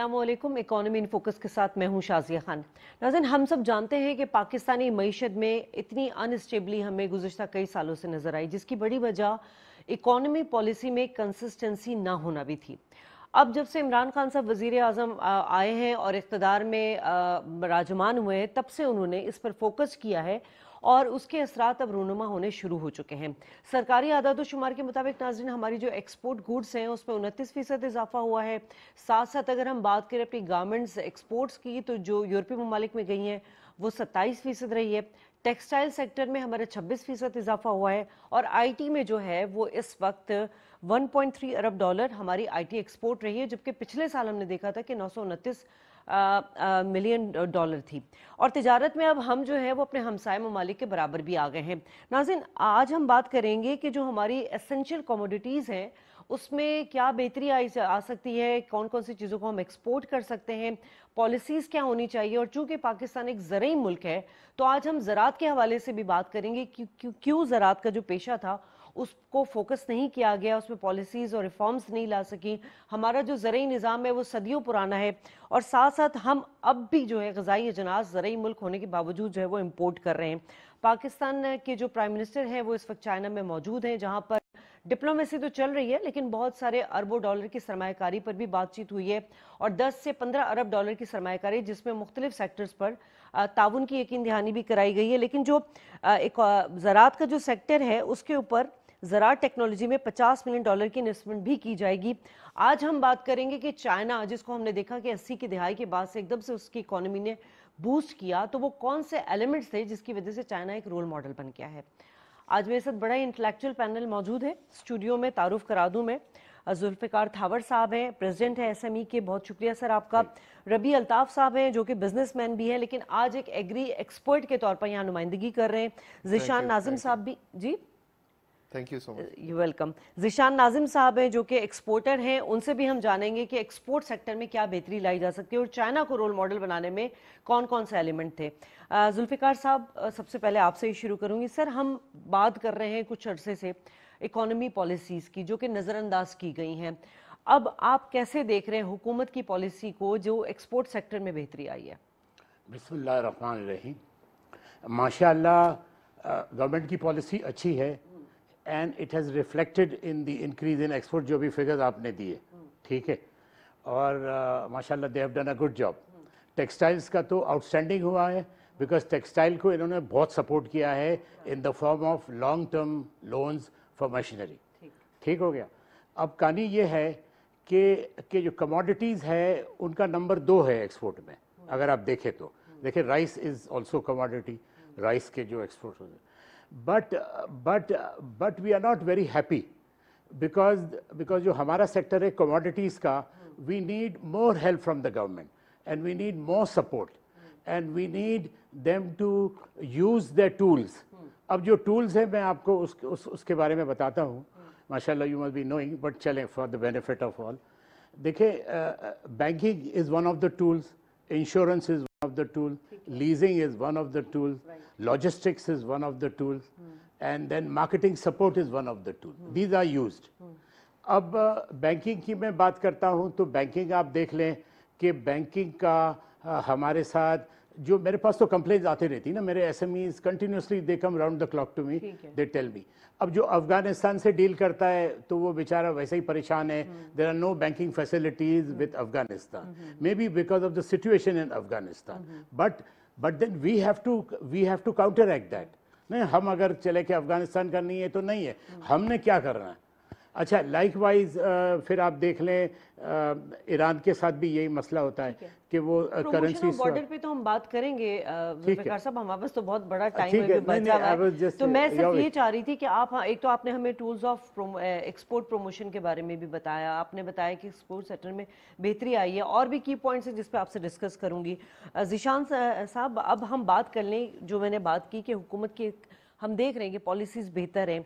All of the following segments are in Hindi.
असलम इकानमी इन फोकस के साथ मैं हूं शाजिया खान नाजन हम सब जानते हैं कि पाकिस्तानी मीशत में इतनी अनस्टेबली हमें गुजशत कई सालों से नज़र आई जिसकी बड़ी वजह इकानमी पॉलिसी में कंसिस्टेंसी ना होना भी थी अब जब से इमरान खान साहब वजीर अजम आए हैं और इकतदार में राजमान हुए हैं तब से उन्होंने इस पर फोकस किया है और उसके असरात अब रूनुमा होने शुरू हो चुके हैं सरकारी शुमार के मुताबिक नाजरन हमारी जो एक्सपोर्ट गुड्स हैं उस पर उनतीस फीसद इजाफा हुआ है साथ साथ अगर हम बात करें अपनी गारमेंट्स एक्सपोर्ट्स की तो जो यूरोपीय ममालिक में गई हैं वो सत्ताईस फीसद रही है टेक्सटाइल सेक्टर में हमारा 26 फीसद इजाफा हुआ है और आईटी में जो है वो इस वक्त 1.3 अरब डॉलर हमारी आईटी एक्सपोर्ट रही है जबकि पिछले साल हमने देखा था कि नौ मिलियन डॉलर थी और तजारत में अब हम जो है वो अपने हमसाय ममालिक के बराबर भी आ गए हैं नाजिन आज हम बात करेंगे कि जो हमारी एसेंशियल कमोडिटीज़ हैं उसमें क्या बेहतरी आ, आ सकती है कौन कौन सी चीज़ों को हम एक्सपोर्ट कर सकते हैं पॉलिसीज़ क्या होनी चाहिए और चूंकि पाकिस्तान एक ज़रूरी मुल्क है तो आज हम ज़रात के हवाले से भी बात करेंगे क्यों क्यों ज़रात का जो पेशा था उसको फोकस नहीं किया गया उसमें पॉलिसीज़ और रिफॉर्म्स नहीं ला सकी हमारा जो ज़रूरी निज़ाम है वो सदियों पुराना है और साथ साथ हम अब भी जो है गजाई अजनास ज़रूरी मुल्क होने के बावजूद जो है वो इम्पोर्ट कर रहे हैं पाकिस्तान के जो प्राइम मिनिस्टर हैं वो इस वक्त चाइना में मौजूद हैं जहाँ पर डिप्लोमेसी तो चल रही है लेकिन बहुत सारे अरबों डॉलर की सरमाकारी पर भी बातचीत हुई है और 10 से 15 अरब डॉलर की सरमाकारी जिसमें मुख्तलिफ सेक्टर्स पर ताउन की यकीन दहानी भी कराई गई है लेकिन जो एक ज़रात का जो सेक्टर है उसके ऊपर जरा टेक्नोलॉजी में 50 मिलियन डॉलर की इन्वेस्टमेंट भी की जाएगी आज हम बात करेंगे कि चाइना जिसको हमने देखा कि अस्सी की दिहाई के बाद से एकदम से उसकी इकोनॉमी ने बूस्ट किया तो वो कौन से एलिमेंट्स थे जिसकी वजह से चाइना एक रोल मॉडल बन गया है आज मेरे साथ बड़ा इंटेलेक्चुअल पैनल मौजूद है स्टूडियो में तारुफ करा दूँ मैं जुल्फ़िकार थावर साहब हैं प्रेसिडेंट हैं एसएमई के बहुत शुक्रिया सर आपका रबी अल्ताफ़ साहब हैं जो कि बिजनेसमैन भी हैं लेकिन आज एक एग्री एक्सपर्ट के तौर पर यहाँ नुमाइंदगी कर रहे हैं जिशान नाजिम साहब भी जी thank you so much you welcome Zeeshan Nazim साहब हैं जो कि एक्सपोर्टर हैं उनसे भी हम जानेंगे कि एक्सपोर्ट सेक्टर में क्या बेहतरी लाई जा सकती है और चाइना को रोल मॉडल बनाने में कौन कौन से एलिमेंट थे जुल्फ़िकार साहब सबसे पहले आपसे ही शुरू करूंगी सर हम बात कर रहे हैं कुछ अरसे से इकोनॉमी पॉलिसीज़ की जो कि नज़रअंदाज की गई हैं अब आप कैसे देख रहे हैं हुकूमत की पॉलिसी को जो एक्सपोर्ट सेक्टर में बेहतरी आई है रहमान रहीम माशा गवर्नमेंट की पॉलिसी अच्छी है and it has reflected in the increase in export जो भी फिगर्स आपने दिए ठीक है और माशाल्लाह they have done a good job textiles का तो आउटस्टैंडिंग हुआ है बिकॉज टेक्सटाइल को इन्होंने बहुत सपोर्ट किया है in the form of long term loans for machinery ठीक हो गया अब कहानी ये है कि के जो कमोडिटीज़ है उनका नंबर दो है एक्सपोर्ट में अगर आप देखें तो हम्म। देखिए rice is also commodity rice के जो एक्सपोर्ट होते हैं but but but we are not very happy because because jo hamara sector hai commodities ka we need more help from the government and we need more support and we need them to use their tools ab jo tools hai main aapko us, us uske bare mein batata hu you must be knowing but chale for the benefit of all dekhe uh, uh, banking is one of the tools insurance is one of the tools. leasing is one of the tools. right. logistics is one of the tools, hmm. and then marketing support is one of the tools. Hmm. These are used. Hmm. अब बैंकिंग की मैं बात करता हूं तो बैंकिंग आप देख लें कि बैंकिंग का हमारे साथ जो मेरे पास तो कंप्लेन आते रहती ना मेरे SMEs continuously they come round the clock to me they tell me अब जो अफगानिस्तान से डील करता है तो वो बेचारा वैसे ही परेशान है there are no banking facilities with Afghanistan maybe because of the situation in Afghanistan but but then we have to we have to counteract that नहीं हम अगर चले कि अफगानिस्तान का नहीं है तो नहीं है हम्म। हमने क्या करना है अच्छा लाइक वाइज फिर आप देख लें ईरान के साथ भी यही मसला होता है कि वो करेंसी बॉर्डर पे तो हम बात करेंगे साहब हमारे पास तो बहुत बड़ा टाइम है तो मैं सिर्फ ये चाह रही थी कि आप हाँ, एक तो आपने हमें टूल्स ऑफ एक्सपोर्ट प्रमोशन के बारे में भी बताया आपने बताया कि एक्सपोर्ट सेक्टर में बेहतरी आई है और भी की पॉइंट है जिसपे आपसे डिस्कस करूंगी जिशान साहब अब हम बात कर लें जो मैंने बात की कि हुकूमत की हम देख रहे हैं कि पॉलिसीज़ बेहतर हैं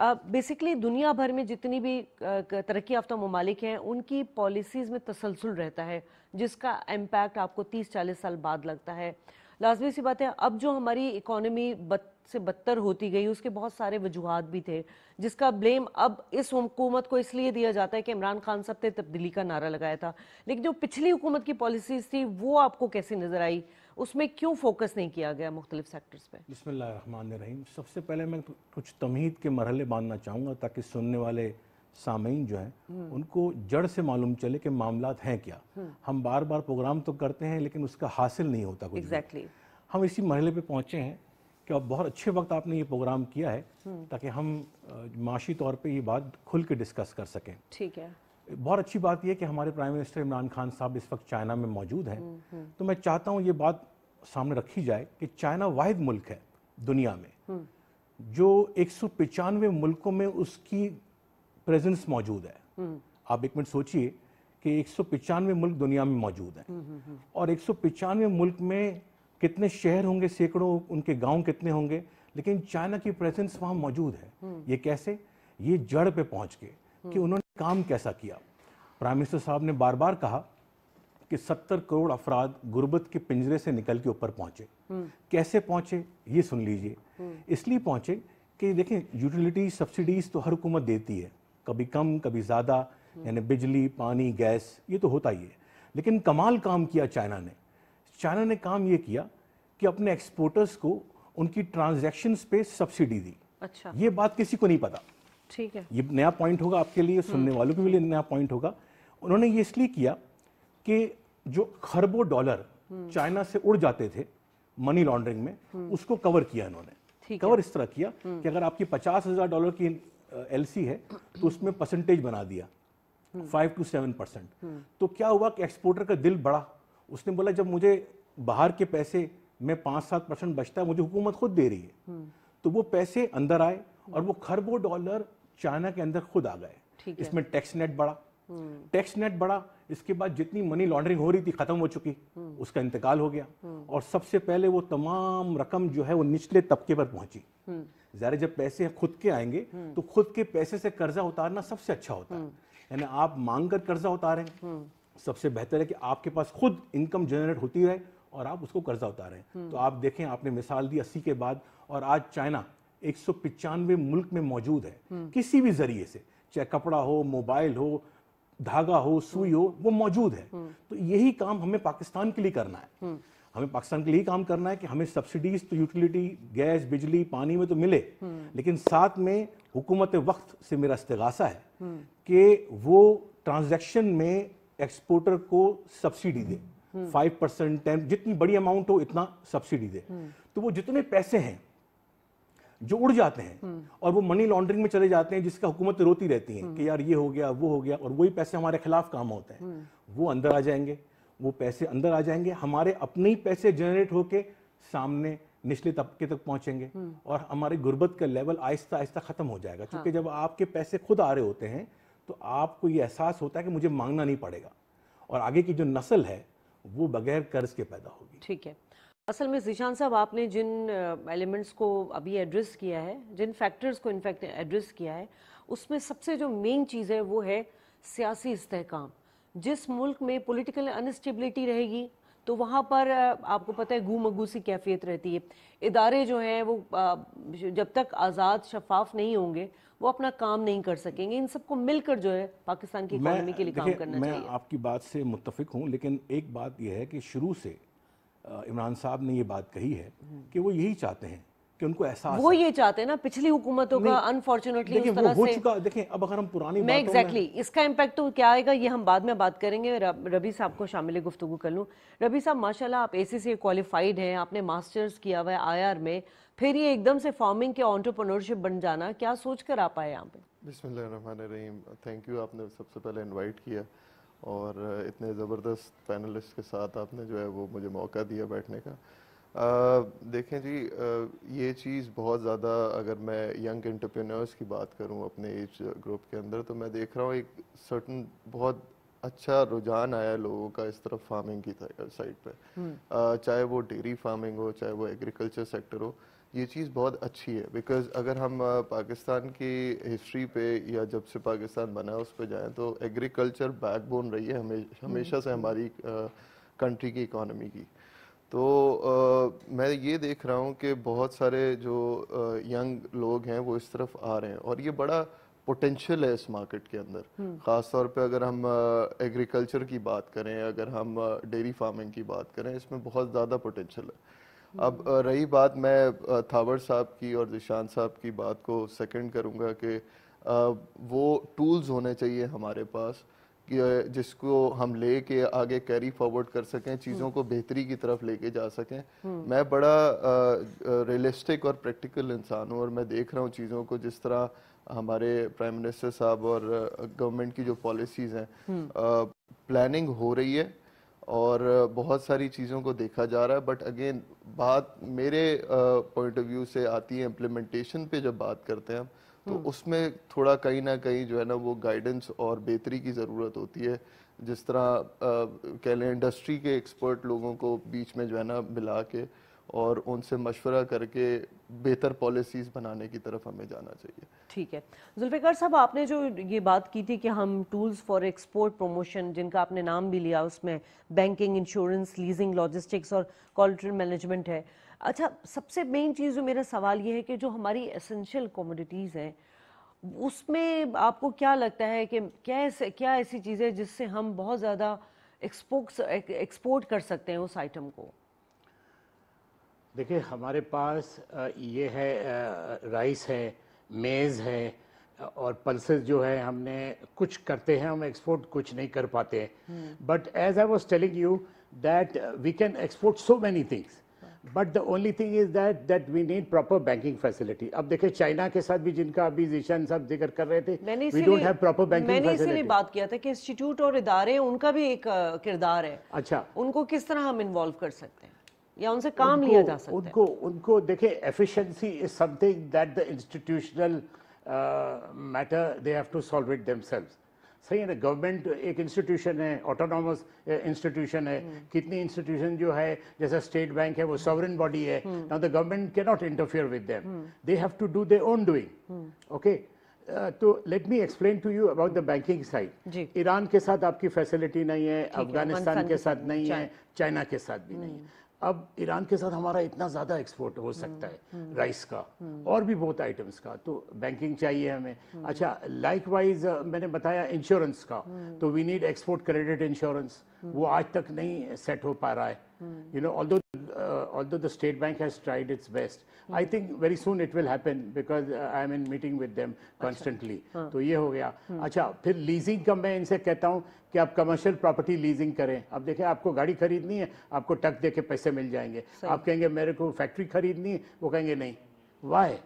बेसिकली दुनिया भर में जितनी भी तरक्की याफ्ता ममालिक हैं उनकी पॉलिसीज़ में तसलसल रहता है जिसका इम्पैक्ट आपको 30-40 साल बाद लगता है लाजमी सी बात है अब जो हमारी इकोनॉमी बद से बदतर होती गई उसके बहुत सारे वजूहत भी थे जिसका ब्लेम अब इस हुकूमत को इसलिए दिया जाता है कि इमरान खान साहब ने तब्दीली का नारा लगाया था लेकिन जो पिछली हुकूमत की पॉलिसीज थी वो आपको कैसी नज़र आई उसमें क्यों फोकस नहीं किया गया मुख्तलिफ सेक्टर्स पे बसमीम सबसे पहले मैं कुछ तमहीद के मरहले बांधना चाहूँगा ताकि सुनने वाले सामीन जो हैं हम्म। उनको जड़ से मालूम चले कि मामला हैं क्या हम्म। हम बार बार प्रोग्राम तो करते हैं लेकिन उसका हासिल नहीं होता कुछ exactly. हम इसी मरहले पे पहुँचे हैं कि अब बहुत अच्छे वक्त आपने ये प्रोग्राम किया है हम्म। ताकि हम माशी तौर पे ये बात खुल के डिस्कस कर सकें ठीक है बहुत अच्छी बात यह कि हमारे प्राइम मिनिस्टर इमरान खान साहब इस वक्त चाइना में मौजूद हैं हम्म, हम्म। तो मैं चाहता हूँ ये बात सामने रखी जाए कि चाइना वाहिद मुल्क है दुनिया में हम्म। जो एक मुल्कों में उसकी प्रेजेंस मौजूद है आप एक मिनट सोचिए कि एक मुल्क दुनिया में मौजूद हैं और एक मुल्क में कितने शहर होंगे सैकड़ों उनके गांव कितने होंगे लेकिन चाइना की प्रेजेंस वहाँ मौजूद है ये कैसे ये जड़ पे पहुँच के कि उन्होंने काम कैसा किया प्राइम मिनिस्टर साहब ने बार बार कहा कि सत्तर करोड़ अफराद गुर्बत के पिंजरे से निकल के ऊपर पहुंचे हम्म। कैसे पहुंचे ये सुन लीजिए हम्म। इसलिए पहुंचे कि देखें यूटिलिटी सब्सिडीज तो हर हुकूमत देती है कभी कम कभी ज़्यादा हम्म। यानी बिजली पानी गैस ये तो होता ही है लेकिन कमाल काम किया चाइना ने चाइना ने काम ये किया कि अपने एक्सपोर्टर्स को उनकी ट्रांजेक्शन पे सब्सिडी दी अच्छा ये बात किसी को नहीं पता ठीक है ये नया पॉइंट होगा आपके लिए सुनने हम्म। वालों के लिए नया पॉइंट होगा उन्होंने ये इसलिए किया कि जो खरबों डॉलर हम्म। चाइना से उड़ जाते थे मनी लॉन्ड्रिंग में हम्म। उसको कवर किया इन्होंने कवर इस तरह किया कि अगर आपकी पचास हजार डॉलर की एलसी है तो उसमें परसेंटेज बना दिया फाइव टू सेवन परसेंट तो क्या हुआ कि एक्सपोर्टर का दिल बढ़ा उसने बोला जब मुझे बाहर के पैसे में पांच सात परसेंट बचता है मुझे हुकूमत खुद दे रही है तो वो पैसे अंदर आए और वो खरबों डॉलर चाइना के अंदर खुद आ गए इसमें टैक्स नेट बढ़ा हम्म। टैक्स नेट बढ़ा इसके बाद जितनी मनी लॉन्ड्रिंग हो रही थी खत्म हो चुकी हम्म। उसका इंतकाल हो गया हम्म। और सबसे पहले वो तमाम रकम जो है वो निचले तबके पर पहुंची ज़ाहिर जब पैसे खुद के आएंगे तो खुद के पैसे से कर्जा उतारना सबसे अच्छा होता है यानी आप मांग कर कर्जा उतारें सबसे बेहतर है कि आपके पास खुद इनकम जनरेट होती रहे और आप उसको कर्जा उतारें तो आप देखें आपने मिसाल दी अस्सी के बाद और आज चाइना एक मुल्क में मौजूद है किसी भी जरिए से चाहे कपड़ा हो मोबाइल हो धागा हो सुई हो वो मौजूद है तो यही काम हमें पाकिस्तान के लिए करना है हमें पाकिस्तान के लिए काम करना है कि हमें सब्सिडीज तो यूटिलिटी गैस बिजली पानी में तो मिले लेकिन साथ में हुकूमत वक्त से मेरा इस्तेगासा है कि वो ट्रांजैक्शन में एक्सपोर्टर को सब्सिडी दे फाइव परसेंट टेन जितनी बड़ी अमाउंट हो इतना सब्सिडी दे तो वो जितने पैसे हैं जो उड़ जाते हैं और वो मनी लॉन्ड्रिंग में चले जाते हैं जिसका हुकूमत रोती रहती है कि यार ये हो गया वो हो गया और वही पैसे हमारे खिलाफ काम होते हैं वो अंदर आ जाएंगे वो पैसे अंदर आ जाएंगे हमारे अपने ही पैसे जनरेट होके सामने निचले तबके तक पहुंचेंगे और हमारी गुर्बत का लेवल आहिस्ता आहिस्ता खत्म हो जाएगा हाँ। क्योंकि जब आपके पैसे खुद आ रहे होते हैं तो आपको ये एहसास होता है कि मुझे मांगना नहीं पड़ेगा और आगे की जो नस्ल है वो बगैर कर्ज के पैदा होगी ठीक है असल में जीशान साहब आपने जिन एलिमेंट्स को अभी एड्रेस किया है जिन फैक्टर्स को इनफैक्ट एड्रेस किया है उसमें सबसे जो मेन चीज़ है वो है सियासी इसकाम जिस मुल्क में पॉलिटिकल अनस्टेबिलिटी रहेगी तो वहाँ पर आपको पता है गुमगू सी कैफियत रहती है इदारे जो हैं वो जब तक आज़ाद शफाफ नहीं होंगे वो अपना काम नहीं कर सकेंगे इन सबको मिलकर जो है पाकिस्तान की इकोनॉमी के लिए काम करना मैं चाहिए मैं आपकी बात से मुतफिक हूँ लेकिन एक बात यह है कि शुरू से इमरान साहब ने ये बात कही है हम्म। कि वो यही चाहते हैं कि उनको एहसास वो ये चाहते हैं ना पिछली हुकूमतों का अनफॉर्चुनेटली उस तरह हो से चुका देखें अब अगर हम पुरानी मैं एग्जैक्टली exactly, इसका इम्पैक्ट तो क्या आएगा ये हम बाद में बात करेंगे रबी साहब को शामिल गुफ्तु कर लूँ रबी साहब माशाल्लाह आप ए सी क्वालिफाइड हैं आपने मास्टर्स किया हुआ है आई में फिर ये एकदम से फार्मिंग के ऑन्टरप्रनोरशिप बन जाना क्या सोच कर आप आए यहाँ पे बिसमीम थैंक यू आपने सबसे पहले इन्वाइट किया और इतने ज़बरदस्त पैनलिस्ट के साथ आपने जो है वो मुझे मौका दिया बैठने का आ, देखें जी आ, ये चीज़ बहुत ज़्यादा अगर मैं यंग एंटरप्रेन्योर्स की बात करूँ अपने एज ग्रुप के अंदर तो मैं देख रहा हूँ एक सर्टन बहुत अच्छा रुझान आया लोगों का इस तरफ फार्मिंग की साइड पर चाहे वो डेयरी फार्मिंग हो चाहे वो एग्रीकल्चर सेक्टर हो ये चीज़ बहुत अच्छी है बिकॉज अगर हम पाकिस्तान की हिस्ट्री पे या जब से पाकिस्तान बना है उस पर जाएँ तो एग्रीकल्चर बैकबोन रही है हमेशा हम्म। हमेशा से हमारी कंट्री की इकोनॉमी की तो आ, मैं ये देख रहा हूँ कि बहुत सारे जो आ, यंग लोग हैं वो इस तरफ आ रहे हैं और ये बड़ा पोटेंशियल है इस मार्केट के अंदर हम्म। ख़ास तौर पे अगर हम एग्रीकल्चर की बात करें अगर हम डेयरी फार्मिंग की बात करें इसमें बहुत ज़्यादा पोटेंशियल है अब रही बात मैं थावर साहब की और जिशान साहब की बात को सेकंड करूँगा कि वो टूल्स होने चाहिए हमारे पास जिसको हम ले के आगे कैरी फॉरवर्ड कर सकें चीज़ों हम्म। को बेहतरी की तरफ लेके जा सकें हम्म। मैं बड़ा रियलिस्टिक और प्रैक्टिकल इंसान हूँ और मैं देख रहा हूँ चीज़ों को जिस तरह हमारे प्राइम मिनिस्टर साहब और गवर्नमेंट की जो पॉलिसीज़ हैं प्लानिंग हम्म। हो रही है और बहुत सारी चीज़ों को देखा जा रहा है बट अगेन बात मेरे पॉइंट ऑफ व्यू से आती है इम्प्लीमेंटेशन पे जब बात करते हैं हम तो हम्म। उसमें थोड़ा कहीं ना कहीं जो है ना वो गाइडेंस और बेहतरी की ज़रूरत होती है जिस तरह कह लें इंडस्ट्री के एक्सपर्ट लोगों को बीच में जो है ना मिला के और उनसे मशवरा करके बेहतर पॉलिसीज बनाने की तरफ हमें जाना चाहिए ठीक है जुल्फ़िकार साहब आपने जो ये बात की थी कि हम टूल्स फॉर एक्सपोर्ट प्रमोशन जिनका आपने नाम भी लिया उसमें बैंकिंग इंश्योरेंस लीजिंग लॉजिस्टिक्स और कॉलेट्रल मैनेजमेंट है अच्छा सबसे मेन चीज़ जो मेरा सवाल ये है कि जो हमारी एसेंशियल कॉमोडिटीज़ हैं उसमें आपको क्या लगता है कि क्या ऐसे क्या ऐसी चीज़ें जिससे हम बहुत ज़्यादा एक्सपोर्ट एक्सपोर्ट कर सकते हैं उस आइटम को देखिए हमारे पास ये है राइस है मेज़ है और पल्सेस जो है हमने कुछ करते हैं हम एक्सपोर्ट कुछ नहीं कर पाते हैं hmm. But as I was telling you that we can export so many things but the only thing is that that we need proper banking facility अब देखिए चाइना के साथ भी जिनका अभी जीशान साहब जिक्र कर रहे थे we don't have proper banking मैंने इसीलिए बात किया था कि इंस्टीट्यूट और इदारे उनका भी एक किरदार है अच्छा उनको किस तरह हम इन्वॉल्व कर सकते हैं या उनसे काम उनको, लिया जा सकता उनको, है उनको उनको देखे efficiency is something that the institutional matter they have to solve it themselves सही है ना गवर्नमेंट एक इंस्टीट्यूशन है ऑटोनॉमस इंस्टीट्यूशन है हम्म। कितनी इंस्टीट्यूशन जो है जैसे स्टेट बैंक है वो सॉवरन बॉडी है now the government cannot interfere with them they have to do their own doing okay तो let me explain to you about the banking side Iran के साथ आपकी फैसिलिटी नहीं है अफगानिस्तान के साथ नहीं है चाइना के साथ भी हम्म। नहीं है अब ईरान के साथ हमारा इतना ज़्यादा एक्सपोर्ट हो सकता है राइस का और भी बहुत आइटम्स का तो बैंकिंग चाहिए हमें अच्छा लाइक वाइज मैंने बताया इंश्योरेंस का तो we need export credit insurance वो आज तक नहीं सेट हो पा रहा है You know, although uh, although the state bank has tried its best, I think very soon it will happen because uh, I am in meeting with them constantly. to ye ho gaya acha phir leasing ka main inse kehta hu कि आप कमर्शियल प्रॉपर्टी लीजिंग करें अब देखें आपको गाड़ी खरीदनी है आपको टक दे के पैसे मिल जाएंगे आप कहेंगे मेरे को फैक्ट्री खरीदनी है वो कहेंगे नहीं why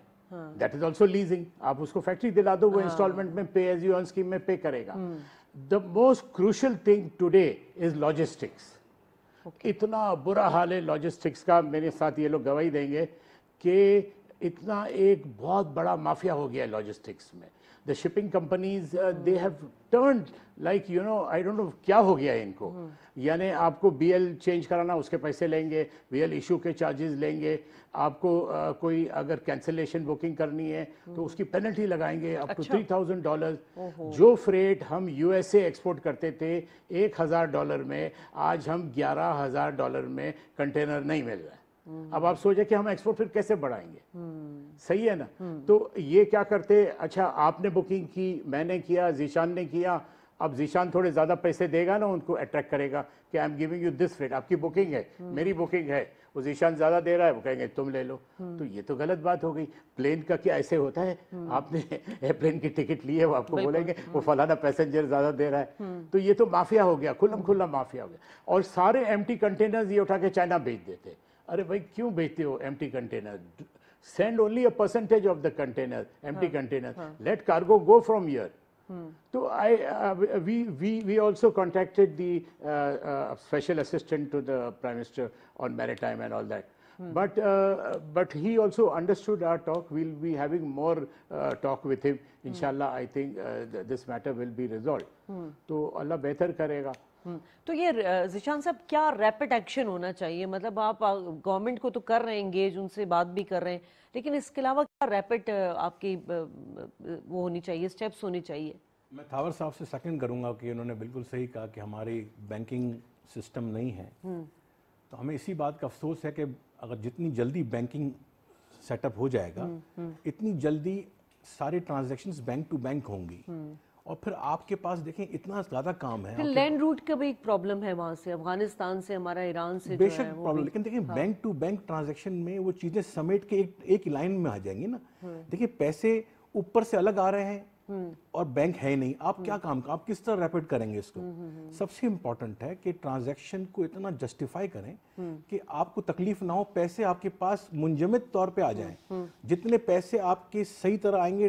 that is also leasing आप उसको फैक्ट्री दिला दो वो इंस्टॉलमेंट में पे एज यू ऑन स्कीम में पे करेगा the most crucial thing today is logistics okay. इतना बुरा हाल है लॉजिस्टिक्स का मेरे साथ ये लोग गवाही देंगे कि इतना एक बहुत बड़ा माफिया हो गया है लॉजिस्टिक्स में the shipping companies uh, hmm. they have turned like you know I don't know क्या हो गया इनको hmm. यानी आपको बीएल चेंज कराना उसके पैसे लेंगे बीएल इशू के चार्जेस लेंगे आपको uh, कोई अगर कैंसिलेशन बुकिंग करनी है hmm. तो उसकी पेनल्टी लगाएंगे up to three thousand dollar जो फ्रेट हम यूएसए एक्सपोर्ट करते थे एक हज़ार डॉलर में आज हम ग्यारह हज़ार डॉलर में कंटेनर नहीं मिल रहा है अब आप सोचे कि हम एक्सपोर्ट फिर कैसे बढ़ाएंगे सही है ना तो ये क्या करते अच्छा आपने बुकिंग की मैंने किया जीशान ने किया अब जीशान थोड़े ज़्यादा पैसे देगा ना उनको अट्रैक्ट करेगा कि I am giving you this rate आपकी बुकिंग है मेरी बुकिंग है वो जीशान ज़्यादा दे रहा है वो कहेंगे तुम ले लो तो ये तो गलत बात हो गई प्लेन का क्या ऐसे होता है आपने एयरप्लेन की टिकट ली है वो आपको बोलेंगे वो फलाना पैसेंजर ज़्यादा दे रहा है हम्म। तो ये तो माफिया हो गया खुल्लम खुल्ला माफिया हो गया और सारे एम कंटेनर्स ये उठा के चाइना भेज देते हैं अरे भाई क्यों बेचते हो empty container send only a percentage of the container Empty container let cargo go from your So I, uh, we, we, we also contacted the uh, uh, special assistant to the Prime Minister on maritime and all that. Hmm. But uh, but he also understood our talk. We'll be having more uh, talk with him. Hmm. Inshallah, hmm. I think uh, th this matter will be resolved. Hmm. तो allah behtar karega तो ये जिशान साहब क्या रैपिड एक्शन होना चाहिए मतलब आप गवर्नमेंट को तो कर रहे हैं एंगेज उनसे बात भी कर रहे हैं लेकिन इसके अलावा क्या रैपिड uh, आपकी uh, uh, वो होनी चाहिए स्टेप्स होनी चाहिए मैं थावर साहब से सेकंड करूंगा कि उन्होंने बिल्कुल सही कहा कि हमारी बैंकिंग सिस्टम नहीं है तो हमें इसी बात का अफसोस है कि अगर जितनी जल्दी बैंकिंग सेटअप हो जाएगा हम्म, हम्म। इतनी जल्दी सारे ट्रांजेक्शन बैंक टू बैंक होंगी हम्म। और फिर आपके पास देखें इतना ज्यादा काम है लैंड रूट का भी एक प्रॉब्लम है वहां से अफगानिस्तान से हमारा ईरान से बेशक प्रॉब्लम लेकिन देखें हाँ। बैंक टू बैंक ट्रांजेक्शन में वो चीजें समेट के एक एक लाइन में आ जाएंगी ना देखिए पैसे ऊपर से अलग आ रहे हैं और बैंक है नहीं आप क्या काम आप किस तरह रैपिड करेंगे इसको सबसे इम्पोर्टेंट है कि ट्रांजैक्शन को इतना जस्टिफाई करें कि आपको तकलीफ ना हो पैसे आपके पास मुंजमित तौर पे आ जाएं जितने पैसे आपके सही तरह आएंगे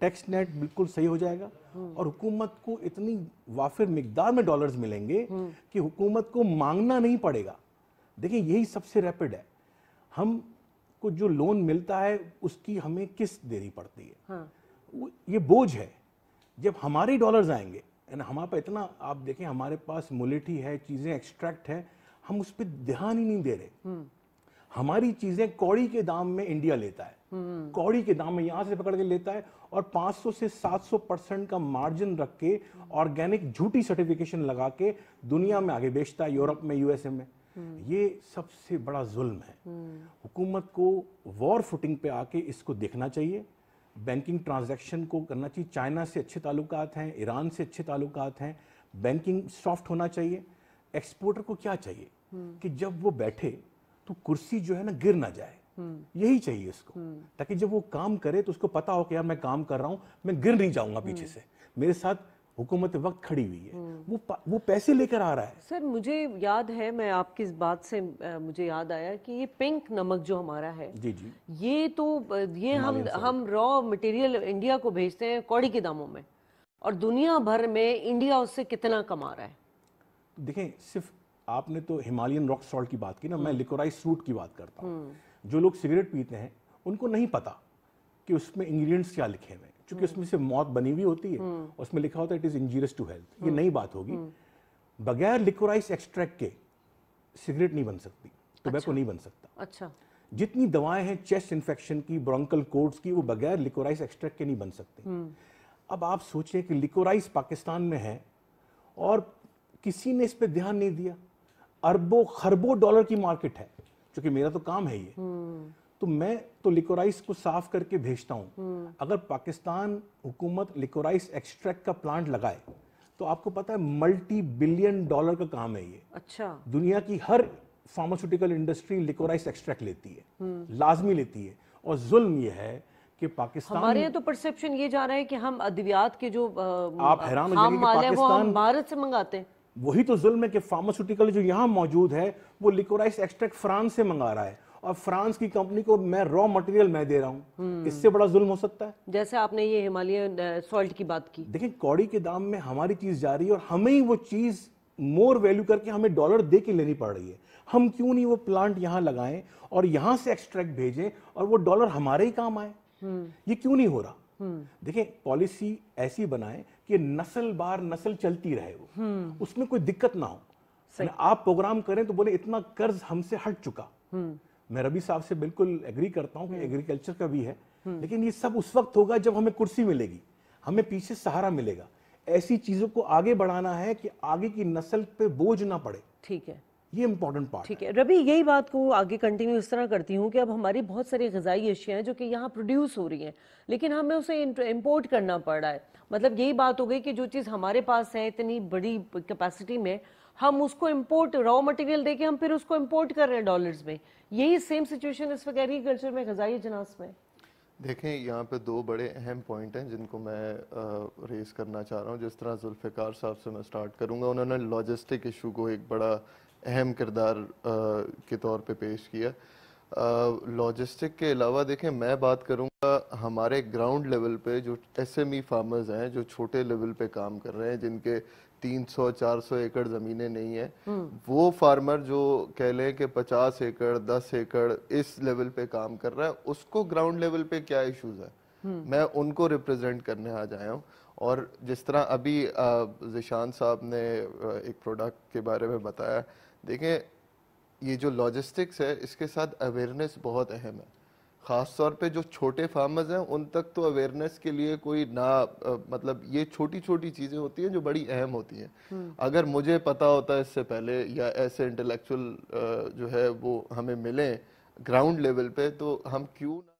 टैक्स नेट बिल्कुल सही हो जाएगा और हुकूमत को इतनी वाफिर मकदार में डॉलर्स मिलेंगे कि हुकूमत को मांगना नहीं पड़ेगा देखिए यही सबसे रैपिड है हम को जो लोन मिलता है उसकी हमें किस्त देनी पड़ती है हाँ। ये बोझ है जब हमारे डॉलर्स आएंगे यानी हमारे पास इतना आप देखें हमारे पास मोलिटी है चीज़ें एक्सट्रैक्ट है हम उस पर ध्यान ही नहीं दे रहे हम्म। हमारी चीज़ें कौड़ी के दाम में इंडिया लेता है हम्म। कौड़ी के दाम में यहाँ से पकड़ के लेता है और 500 से 700 परसेंट का मार्जिन रख के ऑर्गेनिक झूठी सर्टिफिकेशन लगा के दुनिया में आगे बेचता है यूरोप में यूएसए में हम्म। ये सबसे बड़ा जुल्म है हुकूमत को वॉर फुटिंग पे आके इसको देखना चाहिए बैंकिंग ट्रांजैक्शन को करना चाहिए चाइना से अच्छे ताल्लुक हैं ईरान से अच्छे ताल्लुक हैं बैंकिंग सॉफ्ट होना चाहिए एक्सपोर्टर को क्या चाहिए हम्म। कि जब वो बैठे तो कुर्सी जो है ना गिर ना जाए हम्म। यही चाहिए उसको हम्म। ताकि जब वो काम करे तो उसको पता हो कि यार मैं काम कर रहा हूं मैं गिर नहीं जाऊंगा पीछे से मेरे साथ हुकूमत वक्त खड़ी हुई है हम्म। वो वो पैसे लेकर आ रहा है सर मुझे याद है मैं आपकी इस बात से आ, मुझे याद आया कि ये पिंक नमक जो हमारा है जी जी ये तो ये हम हम रॉ मटेरियल इंडिया को भेजते हैं कौड़ी के दामों में और दुनिया भर में इंडिया उससे कितना कमा रहा है देखें सिर्फ आपने तो हिमालयन रॉक सॉल्ट की बात की ना मैं हम्म। लिकोराइज फ्रूट की बात करता हूँ हम्म। जो लोग सिगरेट पीते हैं उनको नहीं पता कि उसमें इंग्रेडिएंट्स क्या लिखे हुए चूंकि उसमें से मौत बनी हुई होती है उसमें लिखा होता है it is injurious to health ये नई बात होगी बगैर लिकोराइस एक्सट्रैक्ट के सिगरेट नहीं बन सकती टोबैको अच्छा। नहीं बन सकता अच्छा जितनी दवाएं हैं चेस्ट इन्फेक्शन की ब्रोंकल कोड्स की वो बगैर लिकोराइस एक्सट्रैक्ट के नहीं बन सकते हम्म। अब आप सोचिए कि लिकोराइस पाकिस्तान में है और किसी ने इस पर ध्यान नहीं दिया अरबों खरबों डॉलर की मार्केट है क्योंकि मेरा तो काम है ये हम्म। तो मैं तो लिकोराइस को साफ करके भेजता हूँ हम्म। अगर पाकिस्तान हुकूमत लिकोराइस एक्सट्रैक्ट का प्लांट लगाए तो आपको पता है मल्टी बिलियन डॉलर का काम है ये अच्छा दुनिया की हर फार्मास्यूटिकल इंडस्ट्री लिकोराइस एक्सट्रैक्ट लेती है हम्म। लाजमी लेती है और जुल्म ये है कि पाकिस्तान हमारे यहाँ तो परसेप्शन ये जा रहा है कि हम अद्वियात के जो आ, आप हैरान हो जाएंगे भारत से मंगाते हैं वही तो जुल्म है कि फार्मास्यूटिकल जो यहाँ मौजूद है वो लिकोराइस एक्सट्रैक्ट फ्रांस से मंगा रहा है और फ्रांस की कंपनी को मैं रॉ मटेरियल मैं दे रहा हूँ हम्म। इससे बड़ा जुल्म हो सकता है जैसे आपने ये हिमालय सॉल्ट की बात की देखिए कौड़ी के दाम में हमारी चीज जा रही है और हमें ही वो चीज मोर वैल्यू करके हमें डॉलर दे के लेनी पड़ रही है हम क्यों नहीं वो प्लांट यहाँ लगाएं और यहाँ से एक्सट्रैक्ट भेजें और वो डॉलर हमारे ही काम आए हम्म। ये क्यों नहीं हो रहा हम्म। देखें पॉलिसी ऐसी बनाए कि नस्ल बार नस्ल चलती रहे वो उसमें कोई दिक्कत ना हो आप प्रोग्राम करें तो बोले इतना कर्ज हमसे हट चुका मैं रबी साहब से बिल्कुल एग्री करता हूँ कि एग्रीकल्चर हम्म। का भी है हम्म। लेकिन ये सब उस वक्त होगा जब हमें कुर्सी मिलेगी हमें पीछे सहारा मिलेगा ऐसी चीजों को आगे बढ़ाना है कि आगे की नस्ल पे बोझ ना पड़े ठीक है ये इम्पोर्टेंट पार्ट ठीक है रवि यही बात को आगे कंटिन्यू इस तरह करती हूँ कि अब हमारी बहुत सारी गजाई अशिया हैं जो कि यहाँ प्रोड्यूस हो रही हैं लेकिन हमें उसे इम्पोर्ट करना पड़ रहा है मतलब यही बात हो गई कि जो चीज़ हमारे पास है इतनी बड़ी कैपेसिटी में हम उसको इम्पोर्ट रॉ मटेरियल देके हम फिर उसको इम्पोर्ट कर रहे हैं डॉलर में यही सेम सिचुएशन इस वक्त एग्रीकल्चर में गजाई जनास में देखें यहाँ पे दो बड़े अहम पॉइंट हैं जिनको मैं आ, रेस करना चाह रहा हूँ जिस तरह जुल्फ़िकार साहब से मैं स्टार्ट करूँगा उन्होंने लॉजिस्टिक इशू को एक बड़ा अहम किरदार के तौर पे पेश किया लॉजिस्टिक के अलावा देखें मैं बात करूँगा हमारे ग्राउंड लेवल पे जो एसएमई फार्मर्स e हैं जो छोटे लेवल पे काम कर रहे हैं जिनके 300-400 एकड़ ज़मीनें नहीं है हम्म। वो फार्मर जो कह लें कि 50 एकड़ 10 एकड़ इस लेवल पे काम कर रहा है उसको ग्राउंड लेवल पे क्या इश्यूज है हम्म। मैं उनको रिप्रेजेंट करने आ जाया हूँ और जिस तरह अभी जिशान साहब ने एक प्रोडक्ट के बारे में बताया देखें ये जो लॉजिस्टिक्स है इसके साथ अवेयरनेस बहुत अहम है ख़ास तौर पे जो छोटे फार्मर्स हैं उन तक तो अवेयरनेस के लिए कोई ना आ, मतलब ये छोटी छोटी चीज़ें होती हैं जो बड़ी अहम होती हैं हम्म। अगर मुझे पता होता है इससे पहले या ऐसे इंटेलेक्चुअल जो है वो हमें मिले ग्राउंड लेवल पे तो हम क्यों ना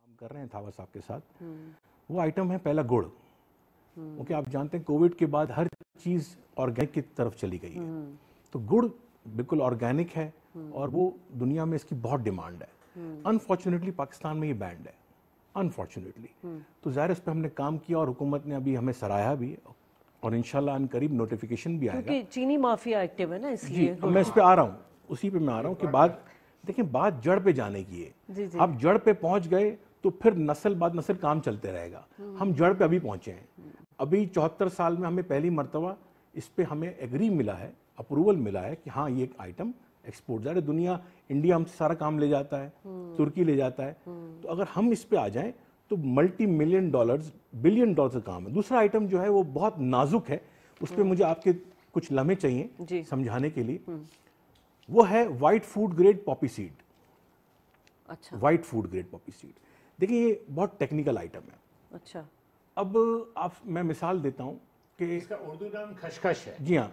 काम कर रहे हैं थावा साहब के साथ हम्म। वो आइटम है पहला गुड़ हम्म। क्योंकि आप जानते हैं कोविड के बाद हर चीज़ ऑर्गेनिक की तरफ चली गई है तो गुड़ बिल्कुल ऑर्गेनिक है और वो दुनिया में इसकी बहुत डिमांड है अनफॉर्चुनेटली पाकिस्तान में ये बैंड है अनफॉर्चुनेटली तो ज़ाहिर इस पर हमने काम किया और हुकूमत ने अभी हमें सराहा भी और इन करीब नोटिफिकेशन भी आएगा चीनी माफिया एक्टिव है ना इसलिए मैं इस पर आ रहा हूँ उसी पे मैं आ रहा हूँ कि बात देखिए बात जड़ पे जाने की है आप जड़ पे पहुंच गए तो फिर नस्ल बाद नस्ल काम चलते रहेगा हम जड़ पे अभी पहुंचे हैं अभी चौहत्तर साल में हमें पहली मरतबा इस पर हमें एग्री मिला है अप्रूवल मिला है कि हाँ ये एक आइटम एक्सपोर्ट जा रहा है दुनिया इंडिया हमसे सारा काम ले जाता है हम्म। तुर्की ले जाता है हम्म। तो अगर हम इस पर आ जाएं तो multi million dollars billion dollar का काम है दूसरा आइटम जो है वो बहुत नाजुक है उस पर हम्म। मुझे आपके कुछ लम्हे चाहिए समझाने के लिए वो है white food grade poppy seed अच्छा white food grade poppy seed देखिए ये बहुत टेक्निकल आइटम है अच्छा अब आप मैं मिसाल देता हूँ कि इसका उर्दू नाम खशखश है जी हाँ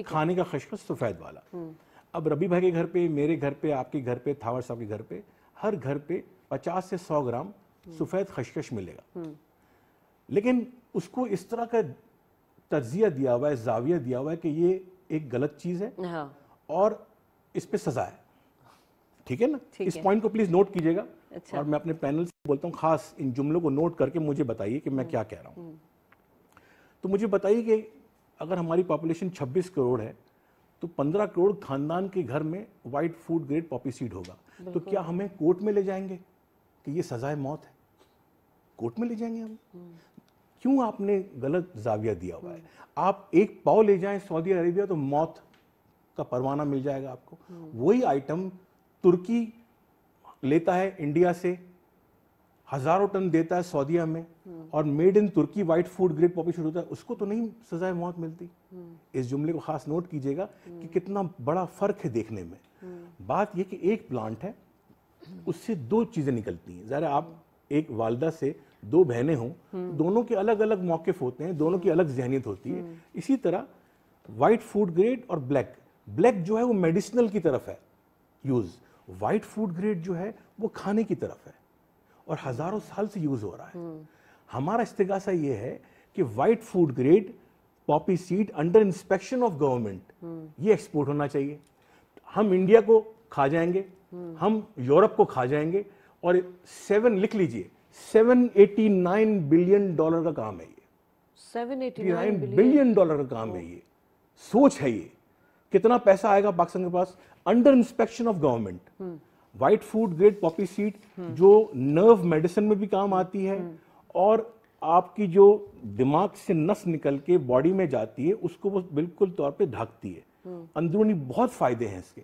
खाने का खशखश सफ़ेद तो वाला अब रबी भाई के घर पे मेरे घर पे आपके घर पे थावर साहब के घर पे हर घर पे 50 से 100 ग्राम सफ़ेद खशखश मिलेगा लेकिन उसको इस तरह का तजिया दिया हुआ है जाविया दिया हुआ है कि ये एक गलत चीज़ है हाँ। और इस पर सजा है ठीक है ना इस पॉइंट को प्लीज़ नोट कीजिएगा अच्छा। और मैं अपने पैनल से बोलता हूँ खास इन जुमलों को नोट करके मुझे बताइए कि मैं क्या कह रहा हूँ तो मुझे बताइए कि अगर हमारी पॉपुलेशन 26 करोड़ है तो 15 करोड़ खानदान के घर में white food grade poppy seed होगा तो क्या हमें कोर्ट में ले जाएंगे कि ये सजाए मौत है कोर्ट में ले जाएंगे हम हम्म। क्यों आपने गलत जाविया दिया हुआ है हम्म। आप एक पाव ले जाए सऊदी अरेबिया तो मौत का परवाना मिल जाएगा आपको हम्म। वही आइटम तुर्की लेता है इंडिया से हजारों टन देता है सऊदीया में हम्म। और मेड इन तुर्की वाइट फूड ग्रेड पॉपी शुरू होता है उसको तो नहीं सजाए मौत मिलती हम्म। इस जुमले को खास नोट कीजिएगा कि हम्म। कितना बड़ा फर्क है देखने में बात यह कि एक प्लांट है उससे दो चीज़ें निकलती हैं ज़रा आप एक वालदा से दो बहनें हों दोनों के अलग अलग मौकफ होते हैं दोनों की अलग जहनीत होती है इसी तरह वाइट फूड ग्रेड और ब्लैक ब्लैक जो है वो मेडिसिनल की तरफ है यूज़ वाइट फूड ग्रेड जो है वो खाने की तरफ है और हज़ारों साल से यूज़ हो रहा है हम्म। हमारा इस्तेगासा ये है कि white food grade poppy seed under inspection of government ये एक्सपोर्ट होना चाहिए हम इंडिया को खा जाएंगे हम्म। हम यूरोप को खा जाएंगे और सेवन लिख लीजिए seven eighty nine billion dollar का काम है ये seven eighty nine billion dollar का काम है ये सोच है ये कितना पैसा आएगा पाकिस्तान के पास under inspection of government white food grade poppy seed जो नर्व मेडिसिन में भी काम आती है और आपकी जो दिमाग से नस निकल के बॉडी में जाती है उसको वो बिल्कुल तौर पे ढकती है अंदरूनी बहुत फायदे हैं इसके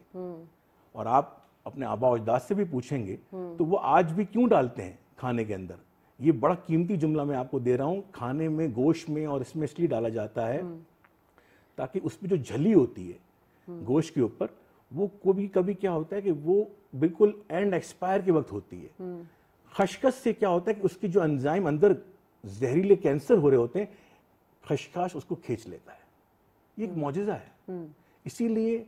और आप अपने आबा अजदाद से भी पूछेंगे तो वो आज भी क्यों डालते हैं खाने के अंदर ये बड़ा कीमती जुमला मैं आपको दे रहा हूँ खाने में गोश्त में और इसमें इसलिए डाला जाता है ताकि उसमें जो झली होती है गोश्त के ऊपर वो कभी कभी क्या होता है कि वो बिल्कुल एंड एक्सपायर के वक्त होती है हम्म। खशकस से क्या होता है कि उसकी जो एंजाइम अंदर जहरीले कैंसर हो रहे होते हैं खशखाश उसको खींच लेता है ये एक हम्म। मुजजा है हम्म। इसीलिए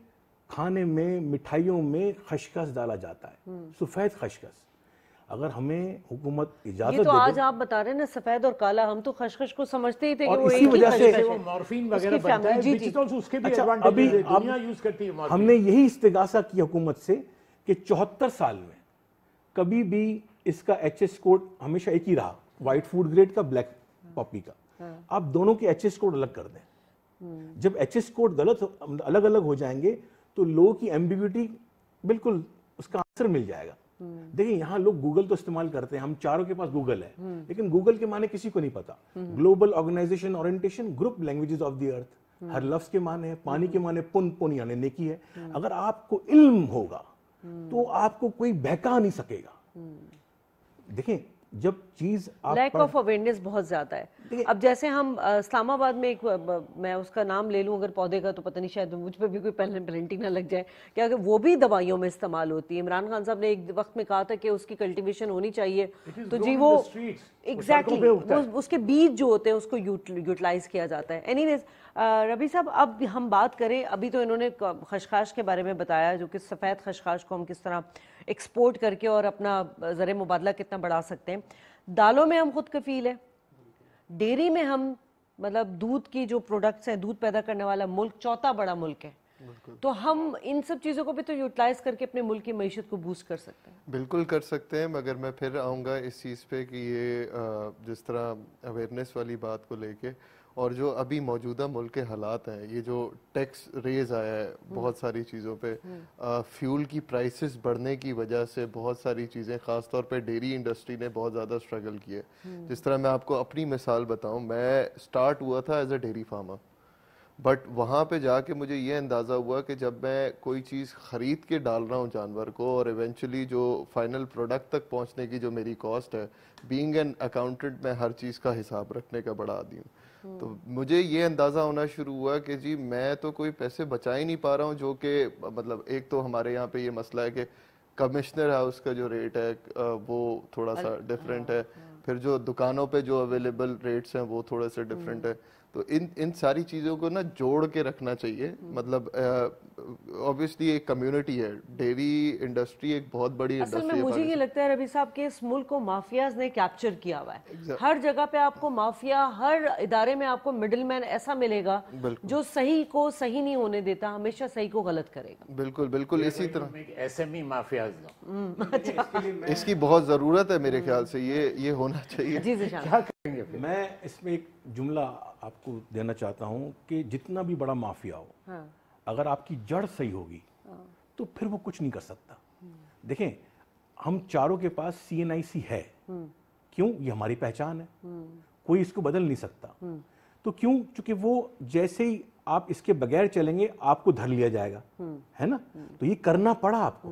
खाने में मिठाइयों में खशखस डाला जाता है सफ़ेद खशखस अगर हमें हुकूमत इजाजत ये तो आज आप बता रहे हैं ना सफेद और काला हम तो खशखश को समझते ही थे कि वो इसी वजह से मॉर्फिन वगैरह बनता है उसके भी अच्छा, दुनिया यूज करती है हमने यही इस्तगासा किया हुकूमत से कि चौहत्तर साल में कभी भी इसका एच एस कोड हमेशा एक ही रहा वाइट फूड ग्रेड का ब्लैक पॉपी का हाँ। आप दोनों के एच एस कोड अलग कर दें हम्म। जब एच एस कोड गलत अलग अलग हो जाएंगे तो लोगों की एम्बिग्यूटी बिल्कुल उसका आंसर मिल जाएगा देखिए यहाँ लोग गूगल तो इस्तेमाल करते हैं हम चारों के पास गूगल है हम्म। लेकिन गूगल के माने किसी को नहीं पता global organization orientation group languages of the earth हर लफ्ज के माने है पानी के हम्म। माने पुन पुन यानी नेकी है हम्म। अगर आपको इल्म होगा तो आपको कोई बहका नहीं सकेगा देखें जब चीज लैक ऑफ अवेयरनेस बहुत ज्यादा है अब जैसे हम इस्लामाबाद में एक मैं उसका नाम ले लूं अगर पौधे का तो पता नहीं शायद मुझ पर भी कोई पेनल्टी ना लग जाए क्या कि वो भी दवाइयों में इस्तेमाल होती है इमरान खान साहब ने एक वक्त में कहा था कि उसकी कल्टीवेशन होनी चाहिए तो जी वो एग्जैक्टली exactly, उसके बीज जो होते हैं उसको यूटिलाइज किया जाता है एनी रवि साहब अब हम बात करें अभी तो इन्होंने खशखाश के बारे में बताया जो कि सफ़ेद खशखाश को हम किस तरह एक्सपोर्ट करके और अपना ज़र मुबादला कितना बढ़ा सकते हैं दालों में हम खुद कफील है डेयरी में हम मतलब दूध की जो प्रोडक्ट्स हैं दूध पैदा करने वाला मुल्क चौथा बड़ा मुल्क है तो हम इन सब चीज़ों को भी तो यूटिलाइज करके अपने मुल्क की मीशत को बूस्ट कर सकते हैं बिल्कुल कर सकते हैं मगर मैं फिर आऊँगा इस चीज़ पे कि ये जिस तरह अवेयरनेस वाली बात को लेके और जो अभी मौजूदा मुल्क के हालात हैं ये जो टैक्स रेज आया है हम्म। बहुत सारी चीज़ों पे फ्यूल हम्म। की प्राइसेस बढ़ने की वजह से बहुत सारी चीज़ें खासतौर पे डेयरी इंडस्ट्री ने बहुत ज़्यादा स्ट्रगल की है हम्म। जिस तरह मैं आपको अपनी मिसाल बताऊं मैं स्टार्ट हुआ था as a dairy farmer but वहाँ पे जाके मुझे ये अंदाज़ा हुआ कि जब मैं कोई चीज़ ख़रीद के डाल रहा हूँ जानवर को और इवेंचुअली जो फाइनल प्रोडक्ट तक पहुँचने की जो मेरी कॉस्ट है बीइंग एन अकाउंटेंट मैं हर चीज़ का हिसाब रखने का बड़ा आदि हूँ तो hmm. मुझे ये अंदाज़ा होना शुरू हुआ कि जी मैं तो कोई पैसे बचा ही नहीं पा रहा हूँ जो कि मतलब एक तो हमारे यहाँ पे ये मसला है कि कमिश्नर हाउस का जो रेट है वो थोड़ा सा डिफरेंट हाँ, है हाँ। फिर जो दुकानों पे जो अवेलेबल रेट्स हैं वो थोड़ा सा डिफरेंट है तो इन इन सारी चीज़ों को ना जोड़ के रखना चाहिए हम्म। मतलब ऑब्वियसली एक कम्युनिटी है डेयरी इंडस्ट्री एक बहुत बड़ी असल में मुझे ये लगता है रवि साहब के इस मुल्क को माफियाज ने कैप्चर किया हुआ है exactly. हर जगह पे आपको माफिया हर इदारे में आपको मिडिल मैन ऐसा मिलेगा जो सही को सही नहीं होने देता हमेशा सही को गलत करेगा बिल्कुल बिल्कुल इसी तरह एस एम ई माफियाज हम्म, अच्छा। इसकी बहुत ज़रूरत है मेरे हम्म। ख्याल से ये ये होना चाहिए मैं इसमें एक जुमला आपको देना चाहता हूँ कि जितना भी बड़ा माफिया हो हाँ। अगर आपकी जड़ सही होगी हाँ। तो फिर वो कुछ नहीं कर सकता हम्म। देखें हम चारों के पास सी है हम्म। क्यों ये हमारी पहचान है हम्म। कोई इसको बदल नहीं सकता तो क्यों चूंकि वो जैसे ही आप इसके बगैर चलेंगे आपको धर लिया जाएगा है ना तो ये करना पड़ा आपको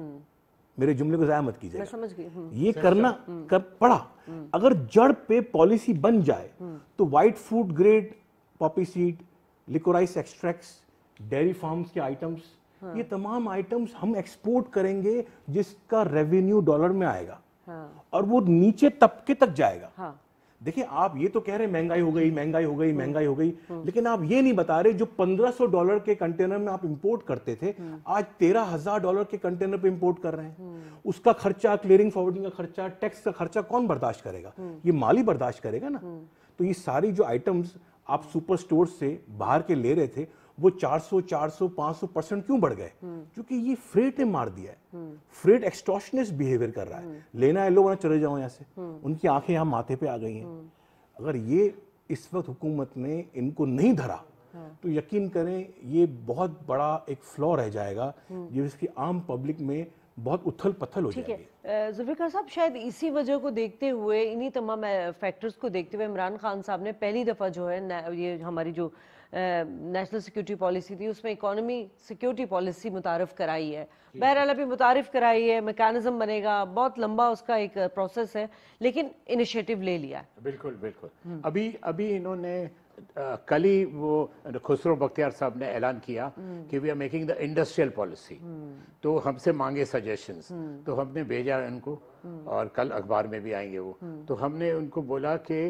मेरे जुमले को ज़ाया मत कीजिए समझ गई हम्म। ये करना हम्म। कर पड़ा हम्म। अगर जड़ पे पॉलिसी बन जाए तो white food grade poppy seed liquorice extract dairy farms के आइटम्स हाँ। ये तमाम आइटम्स हम एक्सपोर्ट करेंगे जिसका रेवेन्यू डॉलर में आएगा हाँ। और वो नीचे तबके तक जाएगा हाँ। देखिए आप ये तो कह रहे हैं महंगाई हो गई हम्म। महंगाई हो गई हम्म। महंगाई हो गई हम्म। लेकिन आप ये नहीं बता रहे जो 1500 डॉलर के कंटेनर में आप इंपोर्ट करते थे आज 13000 डॉलर के कंटेनर पे इंपोर्ट कर रहे हैं उसका खर्चा क्लियरिंग फॉरवर्डिंग का खर्चा टैक्स का खर्चा कौन बर्दाश्त करेगा ये माली बर्दाश्त करेगा ना तो ये सारी जो आइटम्स आप सुपर स्टोर से बाहर के ले रहे थे वो 400 400 500 परसेंट क्यों बढ़ गए क्योंकि ये फ्रेट ने मार दिया है फ्रेट एक्सटॉशनिस्ट बिहेवियर कर रहा है लेना है लो वरना चले जाओ यहाँ से उनकी आंखें यहाँ माथे पे आ गई हैं अगर ये इस वक्त हुकूमत ने इनको नहीं धरा तो यकीन करें ये बहुत बड़ा एक फ्लॉ रह जाएगा ये इसकी आम पब्लिक में बहुत उथल पथल हो जाएगी जुल्फिकार साहब शायद इसी वजह को देखते हुए इन्हीं तमाम फैक्टर्स को देखते हुए इमरान खान साहब ने पहली दफ़ा जो है ये हमारी जो नेशनल सिक्योरिटी पॉलिसी थी उसमें इकोनॉमी सिक्योरिटी पॉलिसी मुतारफ कराई है बहरहाल अभी मुतारफ कराई है मैकेनिज्म बनेगा बहुत लंबा उसका एक प्रोसेस है लेकिन इनिशिएटिव ले लिया बिल्कुल बिल्कुल हम्म। अभी अभी इन्होंने कल ही वो खुसरो बख्तियार साहब ने ऐलान किया हम्म। कि we are making the industrial policy तो हमसे मांगे सजेशंस हम्म। तो हमने भेजा उनको और कल अखबार में भी आएंगे वो तो हमने उनको बोला कि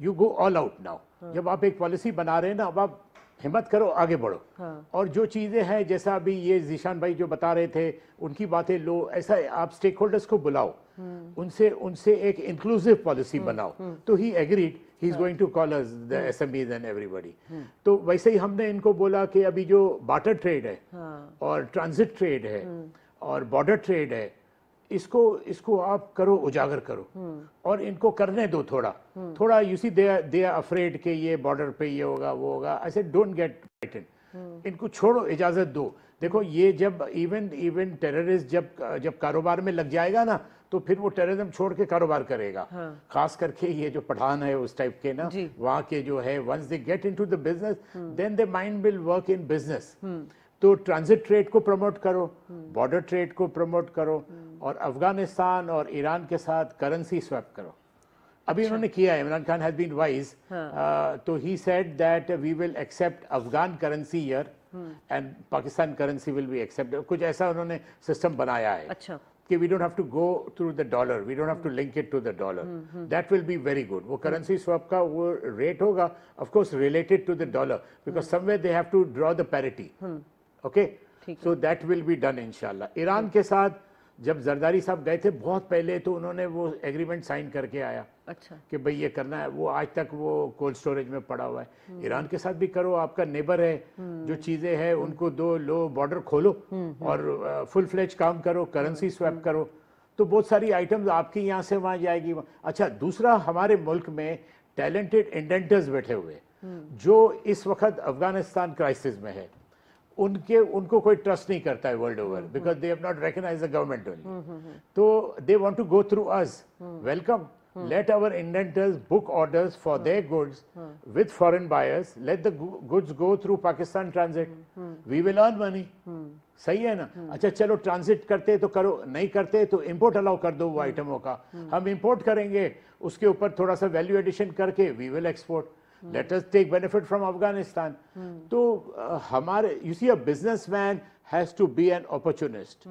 you go all out now जब आप एक पॉलिसी बना रहे हैं ना अब आप हिम्मत करो आगे बढ़ो हाँ। और जो चीज़ें हैं जैसा अभी ये जीशान भाई जो बता रहे थे उनकी बातें लो ऐसा आप स्टेक होल्डर्स को बुलाओ हम्म। उनसे उनसे एक इंक्लूसिव हम्म, पॉलिसी बनाओ हम्म। तो he agreed he is going to call us the SMBs and everybody तो वैसे ही हमने इनको बोला कि अभी जो बाटर ट्रेड है हाँ। और ट्रांजिट ट्रेड है और बॉर्डर ट्रेड है इसको इसको आप करो उजागर करो हम्म। और इनको करने दो थोड़ा हम्म। थोड़ा you see they are afraid के ये बॉर्डर पे ये होगा वो होगा ऐसे डोंट गेट फ्राइटन इनको छोड़ो इजाजत दो देखो ये जब इवन इवन टेररिस्ट जब जब कारोबार में लग जाएगा ना तो फिर वो टेररिज्म छोड़ के कारोबार करेगा हाँ। खास करके ये जो पठान है उस टाइप के ना वहाँ के जो है once they get into the business then they mind will work in business तो ट्रांजिट ट्रेड को प्रमोट करो बॉर्डर हम्म। ट्रेड को प्रमोट करो और अफगानिस्तान और ईरान के साथ करेंसी स्वैप करो अभी अच्छा। उन्होंने किया है Imran Khan has been wise तो he said that we will accept Afghan currency here and Pakistan currency will be accept कुछ ऐसा उन्होंने सिस्टम बनाया है अच्छा। कि we don't have to go through the dollar we don't have to link it to the dollar that will be very good वो करेंसी हम्म। स्वैप का वो रेट होगा of course related to the dollar because somewhere they have to draw the parity okay so that will be done इनशाला ईरान हम्म। के साथ जब जरदारी साहब गए थे बहुत पहले तो उन्होंने वो एग्रीमेंट साइन करके आया अच्छा कि भाई ये करना है वो आज तक वो कोल्ड स्टोरेज में पड़ा हुआ है हम्म। ईरान के साथ भी करो आपका नेबर है हम्म। जो चीज़ें हैं उनको दो लो बॉर्डर खोलो हम्म, और फुल फ्लेज काम करो करेंसी स्वैप करो तो बहुत सारी आइटम्स आपकी यहाँ से वहाँ जाएगी अच्छा दूसरा हमारे मुल्क में टैलेंटेड इंडेंटर्स बैठे हुए जो इस वक्त अफगानिस्तान क्राइसिस में है उनके उनको कोई ट्रस्ट नहीं करता है world over because they have not recognise the government only तो they want to go through us welcome let our indentors book order for hmm. Goods with hmm. Buyers let the goods go through Pakistan transit we will earn money सही है ना हम्म। अच्छा चलो ट्रांजिट करते तो करो नहीं करते तो इंपोर्ट अलाउ कर दो वो आइटमों हम्म। का हम्म। हम इंपोर्ट करेंगे उसके ऊपर थोड़ा सा वैल्यू एडिशन करके we will export let us take benefit from Afghanistan तो uh, हमारे you see a businessman has to be an opportunist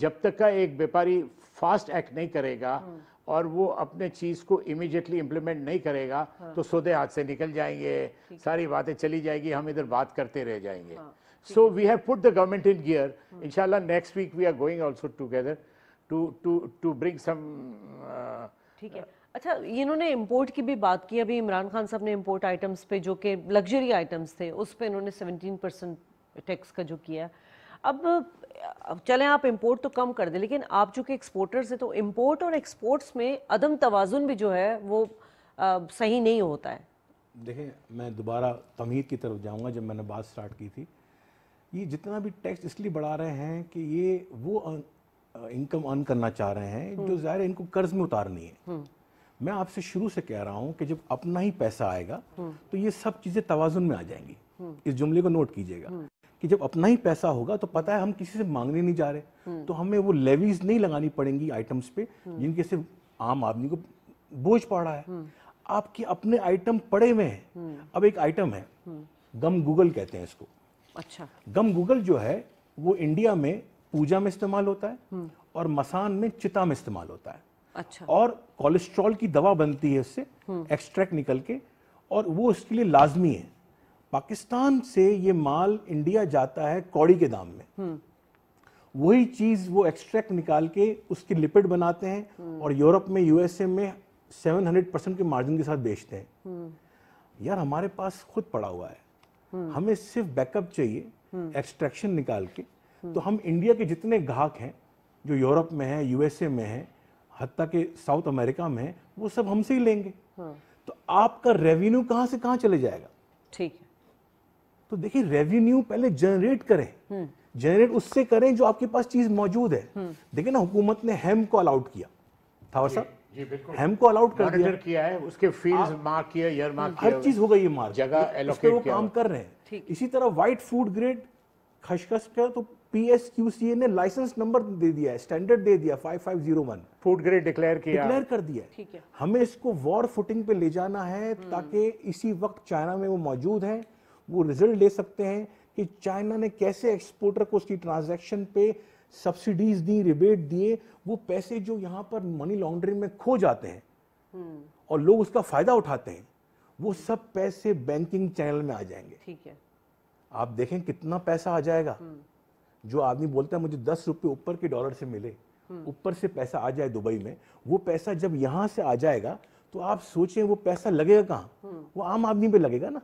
जब तक का एक व्यापारी फास्ट एक्ट नहीं करेगा hmm. और वो अपने चीज को इमीडिएटली इंप्लीमेंट नहीं करेगा हाँ। तो सोदे हाथ से निकल जाएंगे सारी बातें चली जाएगी हम इधर बात करते रह जाएंगे so we have put the government in gear इंशाल्लाह next week we are going also together to to to bring some ठीक है अच्छा इन्होंने इम्पोर्ट की भी बात की अभी इमरान खान साहब ने इम्पोर्ट आइटम्स पे जो कि लग्जरी आइटम्स थे उस पर इन्होंने 17 परसेंट टैक्स का जो किया अब चले आप इम्पोर्ट तो कम कर दें लेकिन आप चूँकि एक्सपोर्टर्स हैं तो इम्पोर्ट और एक्सपोर्ट्स में अदम तोज़ुन भी जो है वो आ, सही नहीं होता है देखें मैं दोबारा तमीर की तरफ जाऊँगा जब मैंने बात स्टार्ट की थी ये जितना भी टैक्स इसलिए बढ़ा रहे हैं कि ये वो इनकम अर्न करना चाह रहे हैं जो हम्म। ज़ाहिर इनको कर्ज में उतारनी है हम्म। मैं आपसे शुरू से कह रहा हूँ कि जब अपना ही पैसा आएगा हम्म। तो ये सब चीज़ें तोज़ुन में आ जाएंगी हम्म। इस जुमले को नोट कीजिएगा हम्म। कि जब अपना ही पैसा होगा तो पता है हम किसी से मांगने नहीं जा रहे तो हमें वो लेवीज नहीं लगानी पड़ेंगी आइटम्स पे जिनके से आम आदमी को बोझ पड़ रहा है आपके अपने आइटम पड़े हुए हैं अब एक आइटम है गम गूगल कहते हैं इसको अच्छा गम गूगल जो है वो इंडिया में पूजा में इस्तेमाल होता है और मसान में चिता में इस्तेमाल होता है अच्छा और कोलेस्ट्रॉल की दवा बनती है इससे एक्सट्रैक्ट हम्म। निकल के और वो इसके लिए लाजमी है पाकिस्तान से ये माल इंडिया जाता है कौड़ी के दाम में हम्म। वही चीज वो एक्सट्रैक्ट निकाल के उसके लिपिड बनाते हैं हम्म। और यूरोप में यूएसए में 700 परसेंट के मार्जिन के साथ बेचते हैं यार हमारे पास खुद पड़ा हुआ है हमें सिर्फ बैकअप चाहिए एक्सट्रैक्शन निकाल के तो हम इंडिया के जितने ग्राहक हैं जो यूरोप में है यूएसए में है हती के साउथ अमेरिका में वो सब हमसे ही लेंगे हाँ। तो आपका रेवेन्यू कहाँ से कहाँ चले जाएगा ठीक है तो देखिए रेवेन्यू पहले जनरेट करें जनरेट हम्म। उससे करें जो आपके पास चीज मौजूद है हम्म। देखिए ना हुकूमत ने हेम e को अलाउड किया था साहब हेम e को अलाउड कर दिया किया है उसके फील्ड मार्क किया ईयर मार्क हर चीज हो गई है मार्क जगह एलोकेट किया वो काम कर रहे हैं इसी तरह व्हाइट फूड ग्रेड खसखस का तो पीएसक्यूसीए ने लाइसेंस नंबर दे दिया है स्टैंडर्ड दे दिया 5501 फूड ग्रेड डिक्लेयर किया डिक्लेयर कर दिया है ठीक है हमें इसको वॉर फुटिंग पे ले जाना है ताकि इसी वक्त चाइना में वो मौजूद है वो रिजल्ट ले सकते हैं कि चाइना ने कैसे एक्सपोर्टर को उसकी ट्रांजैक्शन पे सब्सिडीज दी रिबेट दिए वो पैसे जो यहाँ पर मनी लॉन्ड्रिंग में खो जाते हैं हम्म। और लोग उसका फायदा उठाते हैं वो सब पैसे बैंकिंग चैनल में आ जाएंगे ठीक है आप देखें कितना पैसा आ जाएगा हम्म। जो आदमी बोलता है मुझे दस रुपये ऊपर के डॉलर से मिले ऊपर से पैसा आ जाए दुबई में वो पैसा जब यहाँ से आ जाएगा तो आप सोचें वो पैसा लगेगा कहाँ वो आम आदमी पे लगेगा ना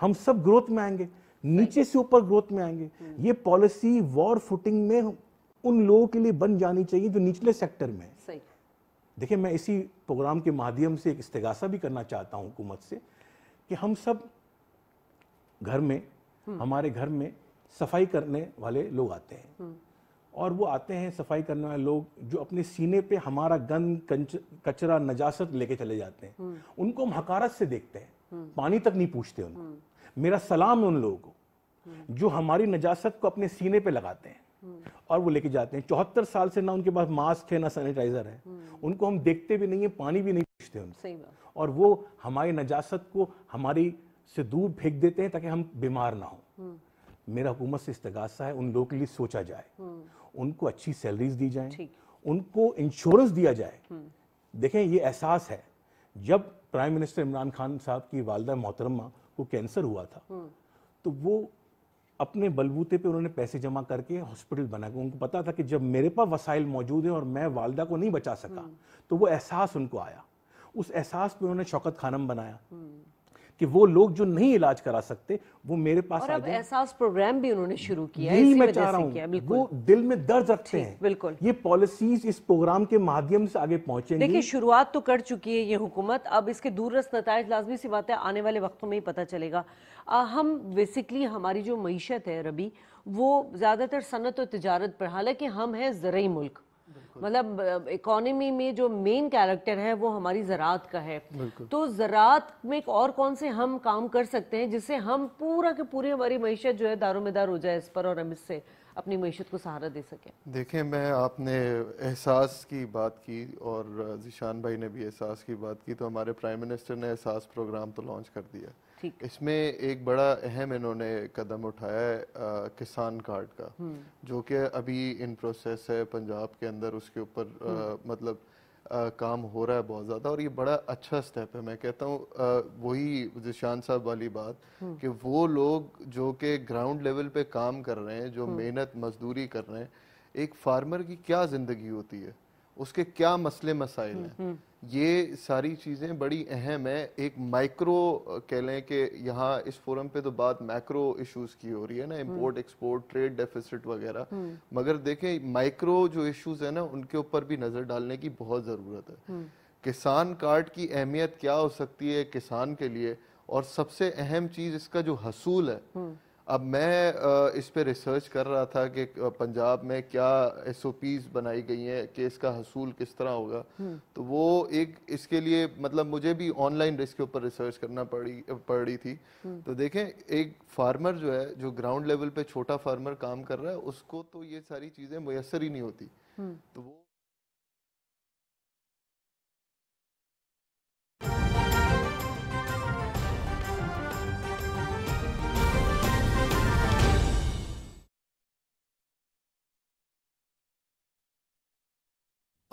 हम सब ग्रोथ में आएंगे नीचे से ऊपर ग्रोथ में आएंगे ये पॉलिसी वॉर फुटिंग में उन लोगों के लिए बन जानी चाहिए जो निचले सेक्टर में देखिये देखिए मैं इसी प्रोग्राम के माध्यम से एक इस्तेगासा भी करना चाहता हूँ हुकूमत से कि हम सब घर में हमारे घर में सफाई करने वाले लोग आते हैं हम्म। और वो आते हैं सफाई करने वाले लोग जो अपने सीने पे हमारा गंद कचरा नजासत लेके चले जाते हैं हम्म। उनको हम हकारत से देखते हैं हम्म। पानी तक नहीं पूछते उनको मेरा सलाम उन लोगों को जो हमारी नजासत को अपने सीने पे लगाते हैं और वो लेके जाते हैं चौहत्तर साल से ना उनके पास मास्क है ना सैनिटाइजर है उनको हम देखते भी नहीं है पानी भी नहीं पूछते उनसे और वो हमारी नजासत को हमारी से दूर फेंक देते हैं ताकि हम बीमार ना हों मेरा हुकूमत से इस्तगासा है उन लोगों के लिए सोचा जाए हम्म। उनको अच्छी सैलरीज दी जाए उनको इंश्योरेंस दिया जाए हम्म। देखें ये एहसास है जब प्राइम मिनिस्टर इमरान खान साहब की वालदा मोहतरमा को कैंसर हुआ था हम्म। तो वो अपने बलबूते पे उन्होंने पैसे जमा करके हॉस्पिटल बना के उनको पता था कि जब मेरे पास वसाइल मौजूद हैं और मैं वालदा को नहीं बचा सका तो वो एहसास उनको आया उस एहसास पे उन्होंने शौकत खानम बनाया कि वो लोग जो नहीं इलाज करा सकते वो मेरे पास और अब एहसास प्रोग्राम भी उन्होंने शुरू किया यही मैं चाह रहा हूँ वो दिल में दर्द रखते हैं बिल्कुल ये पॉलिसीज इस प्रोग्राम के माध्यम से आगे पहुंचे देखिए शुरुआत तो कर चुकी है ये हुकूमत अब इसके दूरस नतज लाजमी सी बात है आने वाले वक्तों में ही पता चलेगा हम बेसिकली हमारी जो मीशत है रबी वो ज़्यादातर सनत और तजारत पर हालांकि हम हैं ज़रूरी मुल्क मतलब इकोनॉमी में जो मेन कैरेक्टर है वो हमारी ज़रात का है तो ज़रात में एक और कौन से हम काम कर सकते हैं जिससे हम पूरा के पूरी हमारी मीशत जो है दारोमदार हो जाए इस पर और हम इससे अपनी मीशत को सहारा दे सकें देखें मैं आपने एहसास की बात की और जिशान भाई ने भी एहसास की बात की तो हमारे प्राइम मिनिस्टर ने एहसास प्रोग्राम तो लॉन्च कर दिया इसमें एक बड़ा अहम इन्होंने कदम उठाया है किसान कार्ड का हम्म। जो कि अभी इन प्रोसेस है पंजाब के अंदर उसके ऊपर हम्म। मतलब आ, काम हो रहा है बहुत ज़्यादा और ये बड़ा अच्छा स्टेप है मैं कहता हूँ वही जिशान साहब वाली बात हम्म। कि वो लोग जो कि ग्राउंड लेवल पे काम कर रहे हैं जो मेहनत मजदूरी कर रहे हैं एक फार्मर की क्या ज़िंदगी होती है उसके क्या मसले मसाइल हैं ये सारी चीज़ें बड़ी अहम है एक माइक्रो कह लें कि यहाँ इस फोरम पे तो बात मैक्रो इश्यूज की हो रही है ना इम्पोर्ट एक्सपोर्ट ट्रेड डेफिसिट वगैरह हम्म। मगर देखें माइक्रो जो इश्यूज है ना उनके ऊपर भी नज़र डालने की बहुत ज़रूरत है हम्म। किसान कार्ड की अहमियत क्या हो सकती है किसान के लिए और सबसे अहम चीज़ इसका जो हसूल है हम्म। अब मैं इस पर रिसर्च कर रहा था कि पंजाब में क्या एस ओ पीज बनाई गई हैं कि इसका हसूल किस तरह होगा हम्म। तो वो एक इसके लिए मतलब मुझे भी ऑनलाइन इसके ऊपर रिसर्च करना पड़ी पड़ रही थी हम्म। तो देखें एक फार्मर जो है जो ग्राउंड लेवल पे छोटा फार्मर काम कर रहा है उसको तो ये सारी चीज़ें मैसर ही नहीं होती हम्म। तो वो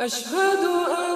أشهد أن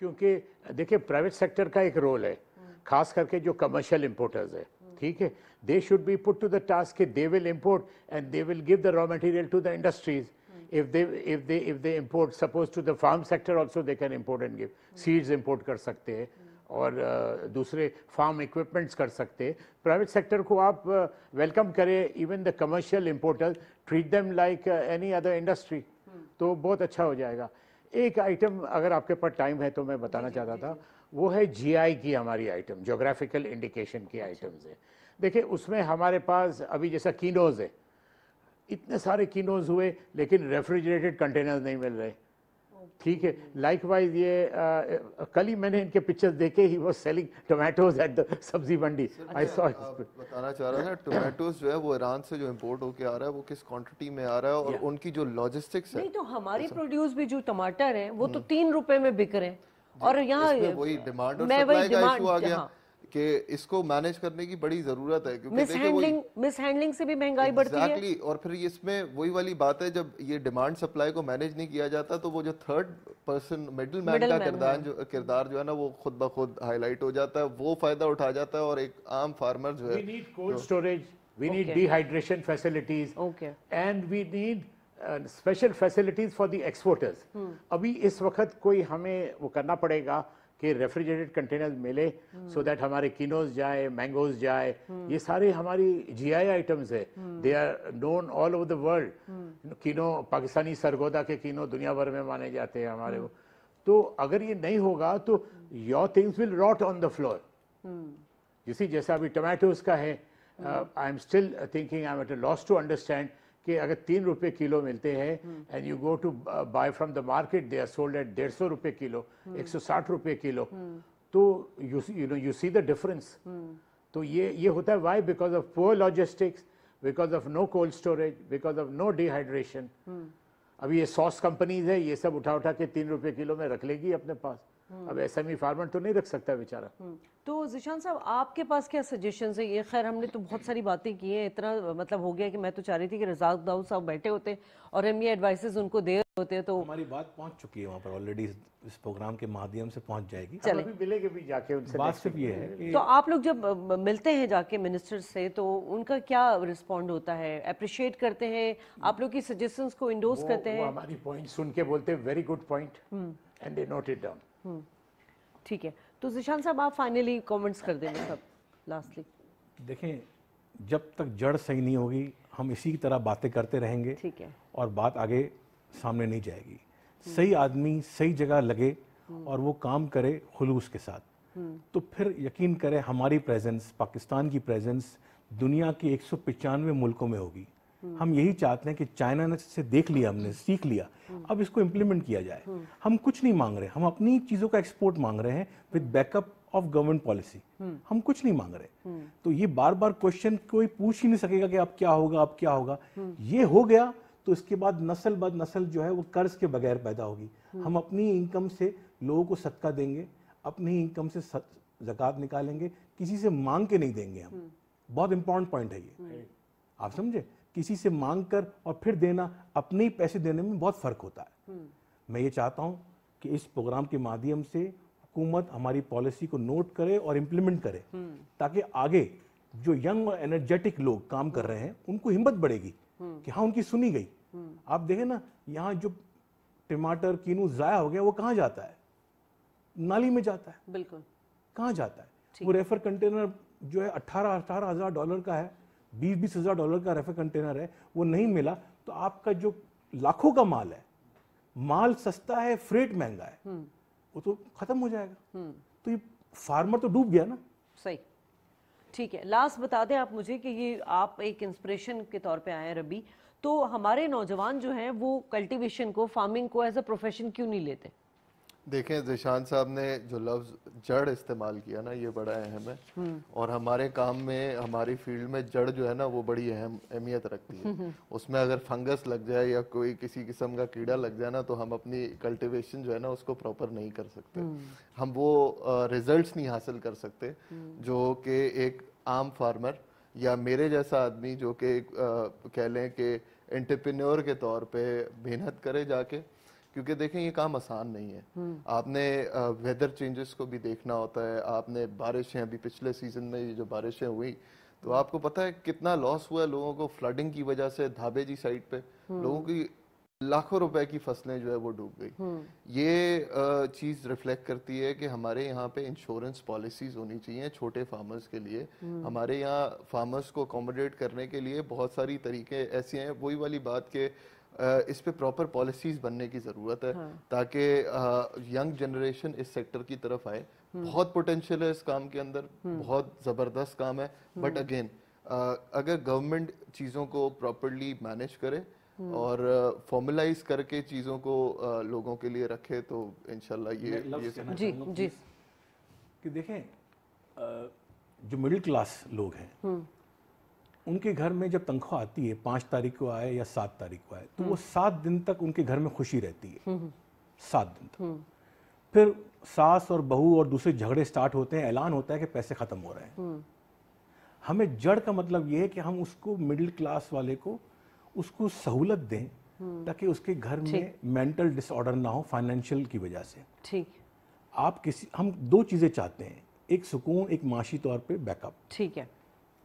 क्योंकि देखिए प्राइवेट सेक्टर का एक रोल है खास करके जो कमर्शियल इम्पोर्टर्स है ठीक है they should be put to the task कि they will import and they will give the raw material to the industries if they if they if they import suppose to the farm sector also they can import and give seeds seeds कर सकते हैं और दूसरे फार्म इक्विपमेंट्स कर सकते हैं प्राइवेट सेक्टर को आप वेलकम करें even the commercial importer treat them like any other industry तो बहुत अच्छा हो जाएगा एक आइटम अगर आपके पास टाइम है तो मैं बताना चाहता था वो है जीआई की हमारी आइटम जोग्राफिकल इंडिकेशन की आइटम्स अच्छा। है देखिए उसमें हमारे पास अभी जैसा कीनोज है इतने सारे कीनोज हुए लेकिन रेफ्रिजरेटेड कंटेनर्स नहीं मिल रहे ठीक है लाइक वाइज ये कल ही मैंने इनके पिक्चर्स देखे ही वो सेलिंग टोमेटोज एट द सब्जी मंडी अच्छा, आई सॉ बताना चाह रहा था टोमेटोज जो है वो ईरान से जो इम्पोर्ट होके आ रहा है वो किस क्वांटिटी में आ रहा है और उनकी जो लॉजिस्टिक्स है नहीं तो हमारे प्रोड्यूस भी जो टमाटर है वो तो हम्म। तीन रुपए में बिक रहे हैं और यहाँ वही डिमांड और सप्लाई का इशू आ गया हाँ। कि इसको मैनेज करने की बड़ी जरूरत है क्योंकि मिसहैंडलिंग मिसहैंडलिंग से भी महंगाई exactly, बढ़ती है एग्जैक्टली और फिर इसमें वही वाली बात है जब ये डिमांड सप्लाई को मैनेज नहीं किया जाता तो वो जो थर्ड पर्सन मिडिल मैन का किरदार हाँ। जो किरदार जो है ना वो खुद ब खुद हाईलाइट हो जाता है वो फायदा उठा जाता है और एक आम फार्मर जो है we need cold storage we need dehydration facilities okay and we need special facilities for the exporters अभी इस वक्त कोई हमें वो करना पड़ेगा कि रेफ्रिजरेटेड कंटेनर्स मिले सो हम्म। दैट हमारे किनोज जाए मैंगोज जाए हम्म। ये सारे हमारी जीआई आइटम्स है they are known all over the world kinnow Pakistani Sargodha के किनो दुनिया भर में माने जाते हैं हमारे हम्म। वो तो अगर ये नहीं होगा तो your things will rot on the floor जिसी जैसा अभी टमाटोज का है I am still thinking I am at loss to understand कि अगर तीन रुपए किलो मिलते हैं and you go to buy from the market they are sold at डेढ़ सौ रुपए किलो हम्म। एक सौ साठ रुपए किलो हम्म। तो you you know you see the difference तो ये ये होता है why because of poor logistics because of no cold storage because of no dehydration अभी ये सॉस कंपनीज है ये सब उठा उठा के तीन रुपये किलो में रख लेगी अपने पास हम्म। अब ऐसा में फार्मर तो नहीं रख सकता बेचारा हम्म। तो जिशान साहब आपके पास क्या सजेशन है ये खैर हमने तो बहुत सारी बातें की हैं इतना मतलब हो गया कि मैं तो चाह रही थी कि रजाक दाऊद साहब बैठे होते और हम ये एडवाइसेस उनको दे रहे होते हैं तो हमारी बात पहुंच चुकी है वहाँ पर ऑलरेडी इस प्रोग्राम के माध्यम से पहुंच जाएगी चले मिलेंगे भी जाके उनसे बात सिर्फ ये है तो आप लोग जब मिलते हैं जाके मिनिस्टर से तो उनका क्या रिस्पॉन्ड होता है अप्रिशिएट करते हैं आप लोग की सजेशन को इंडोज करते हैं हमारी पॉइंट सुन के बोलते very good point and they note it down हम्म। ठीक है तो जिशान साहब आप फाइनली कमेंट्स कर देंगे सब लास्टली देखें जब तक जड़ सही नहीं होगी हम इसी की तरह बातें करते रहेंगे ठीक है और बात आगे सामने नहीं जाएगी हम्म। सही आदमी सही जगह लगे हम्म। और वो काम करे खलूस के साथ तो फिर यकीन करें हमारी प्रेजेंस पाकिस्तान की प्रेजेंस दुनिया के एक मुल्कों में होगी हम यही चाहते हैं कि चाइना ने से देख लिया हमने सीख लिया अब इसको इम्प्लीमेंट किया जाए हम कुछ नहीं मांग रहे हम अपनी चीज़ों का एक्सपोर्ट मांग रहे हैं with backup of government policy हम कुछ नहीं मांग रहे तो ये बार बार क्वेश्चन कोई पूछ ही नहीं सकेगा कि अब क्या होगा अब क्या होगा ये हो गया तो इसके बाद नस्ल बद नस्ल जो है वो कर्ज के बगैर पैदा होगी हम अपनी इनकम से लोगों को सदका देंगे अपनी इनकम से जक़ात निकालेंगे किसी से मांग के नहीं देंगे हम बहुत इंपॉर्टेंट पॉइंट है ये आप समझे किसी से मांग कर और फिर देना अपने ही पैसे देने में बहुत फ़र्क होता है हम्म। मैं ये चाहता हूँ कि इस प्रोग्राम के माध्यम से हुकूमत हमारी पॉलिसी को नोट करे और इम्प्लीमेंट करे हम्म। ताकि आगे जो यंग और एनर्जेटिक लोग काम कर रहे हैं उनको हिम्मत बढ़ेगी हम्म। कि हाँ उनकी सुनी गई आप देखें ना यहाँ जो टमाटर कीनू ज़ाया हो गया वो कहाँ जाता है नाली में जाता है बिल्कुल कहाँ जाता है वो रेफर कंटेनर जो है अट्ठारह अठारह हज़ार डॉलर का है बीस बीस हज़ार डॉलर का रेफर कंटेनर है वो नहीं मिला तो आपका जो लाखों का माल है माल सस्ता है फ्रेट महंगा है हम्म। वो तो खत्म हो जाएगा हम्म। तो ये फार्मर तो डूब गया ना सही ठीक है लास्ट बता दें आप मुझे कि ये आप एक इंस्पिरेशन के तौर पे आए हैं रबी तो हमारे नौजवान जो हैं वो कल्टीवेशन को फार्मिंग को एज अ प्रोफेशन क्यों नहीं लेते देखें जिशान साहब ने जो लफ्ज़ जड़ इस्तेमाल किया ना ये बड़ा अहम है हम्म। और हमारे काम में हमारी फील्ड में जड़ जो है ना वो बड़ी अहम अहमियत रखती है हम्म, हम्म। उसमें अगर फंगस लग जाए या कोई किसी किस्म का कीड़ा लग जाए ना तो हम अपनी कल्टिवेशन जो है ना उसको प्रॉपर नहीं कर सकते हम वो रिजल्ट नहीं हासिल कर सकते जो कि एक आम फार्मर या मेरे जैसा आदमी जो कि कह लें कि एंटरप्रेन्योर के तौर पे मेहनत करे जाके क्योंकि देखें ये काम आसान नहीं है हम्म। आपने वेदर चेंजेस को भी देखना होता है आपने बारिशें अभी पिछले सीजन में ये जो बारिशें हुई तो हम्म। आपको पता है कितना लॉस हुआ है लोगों को फ्लडिंग की वजह से धाबे जी साइड पे हम्म। लोगों की लाखों रुपए की फसलें जो है वो डूब गई ये चीज रिफ्लेक्ट करती है कि हमारे यहाँ पे इंश्योरेंस पॉलिसीज होनी चाहिए छोटे फार्मर्स के लिए हमारे यहाँ फार्मर्स को अकोमोडेट करने के लिए बहुत सारी तरीके ऐसे हैं वही वाली बात के इस पे प्रॉपर पॉलिसीज बनने की ज़रूरत है हाँ। ताकि यंग जनरेशन इस सेक्टर की तरफ आए हम्म। बहुत पोटेंशियल है इस काम के अंदर हम्म। बहुत ज़बरदस्त काम है बट हम्म। अगेन अगर गवर्नमेंट चीज़ों को प्रॉपरली मैनेज करे और फॉर्मलाइज करके चीज़ों को लोगों के लिए रखे तो इनशाला ये, ये जी जी कि देखें जो मिडिल क्लास लोग हैं उनके घर में जब तनख्वाह आती है पांच तारीख को आए या सात तारीख को आए तो वो हम्म। सात दिन तक उनके घर में खुशी रहती है हम्म, हम्म। सात दिन तक फिर सास और बहू और दूसरे झगड़े स्टार्ट होते हैं ऐलान होता है कि पैसे ख़त्म हो रहे हैं हमें जड़ का मतलब ये है कि हम उसको मिडिल क्लास वाले को उसको सहूलत दें ताकि उसके घर में मेंटल डिसऑर्डर ना हो फाइनेंशियल की वजह से ठीक आप किसी हम दो चीज़ें चाहते हैं एक सुकून एक माशी तौर पे बैकअप ठीक है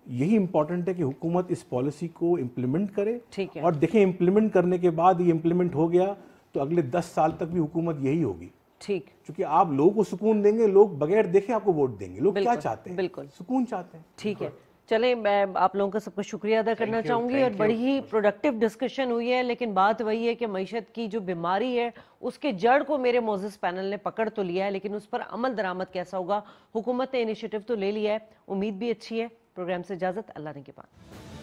यही इंपॉर्टेंट है कि हुकूमत इस पॉलिसी को इम्प्लीमेंट करे ठीक है और देखें इम्प्लीमेंट करने के बाद ये इम्प्लीमेंट हो गया तो अगले दस साल तक भी हुकूमत यही होगी ठीक क्योंकि आप लोगों को सुकून देंगे लोग बगैर देखे आपको वोट देंगे लोग क्या चाहते हैं बिल्कुल सुकून चाहते हैं ठीक है चले मैं आप लोगों का सबका शुक्रिया अदा करना चाहूंगी और बड़ी ही प्रोडक्टिव डिस्कशन हुई है लेकिन बात वही है कि मीशत की जो बीमारी है उसके जड़ को मेरे मोजिस पैनल ने पकड़ तो लिया है लेकिन उस पर अमल दरामद कैसा होगा हुकूमत ने इनिशिएटिव तो ले लिया है उम्मीद भी अच्छी है प्रोग्राम से इजाज़त अल्लाह ने के पास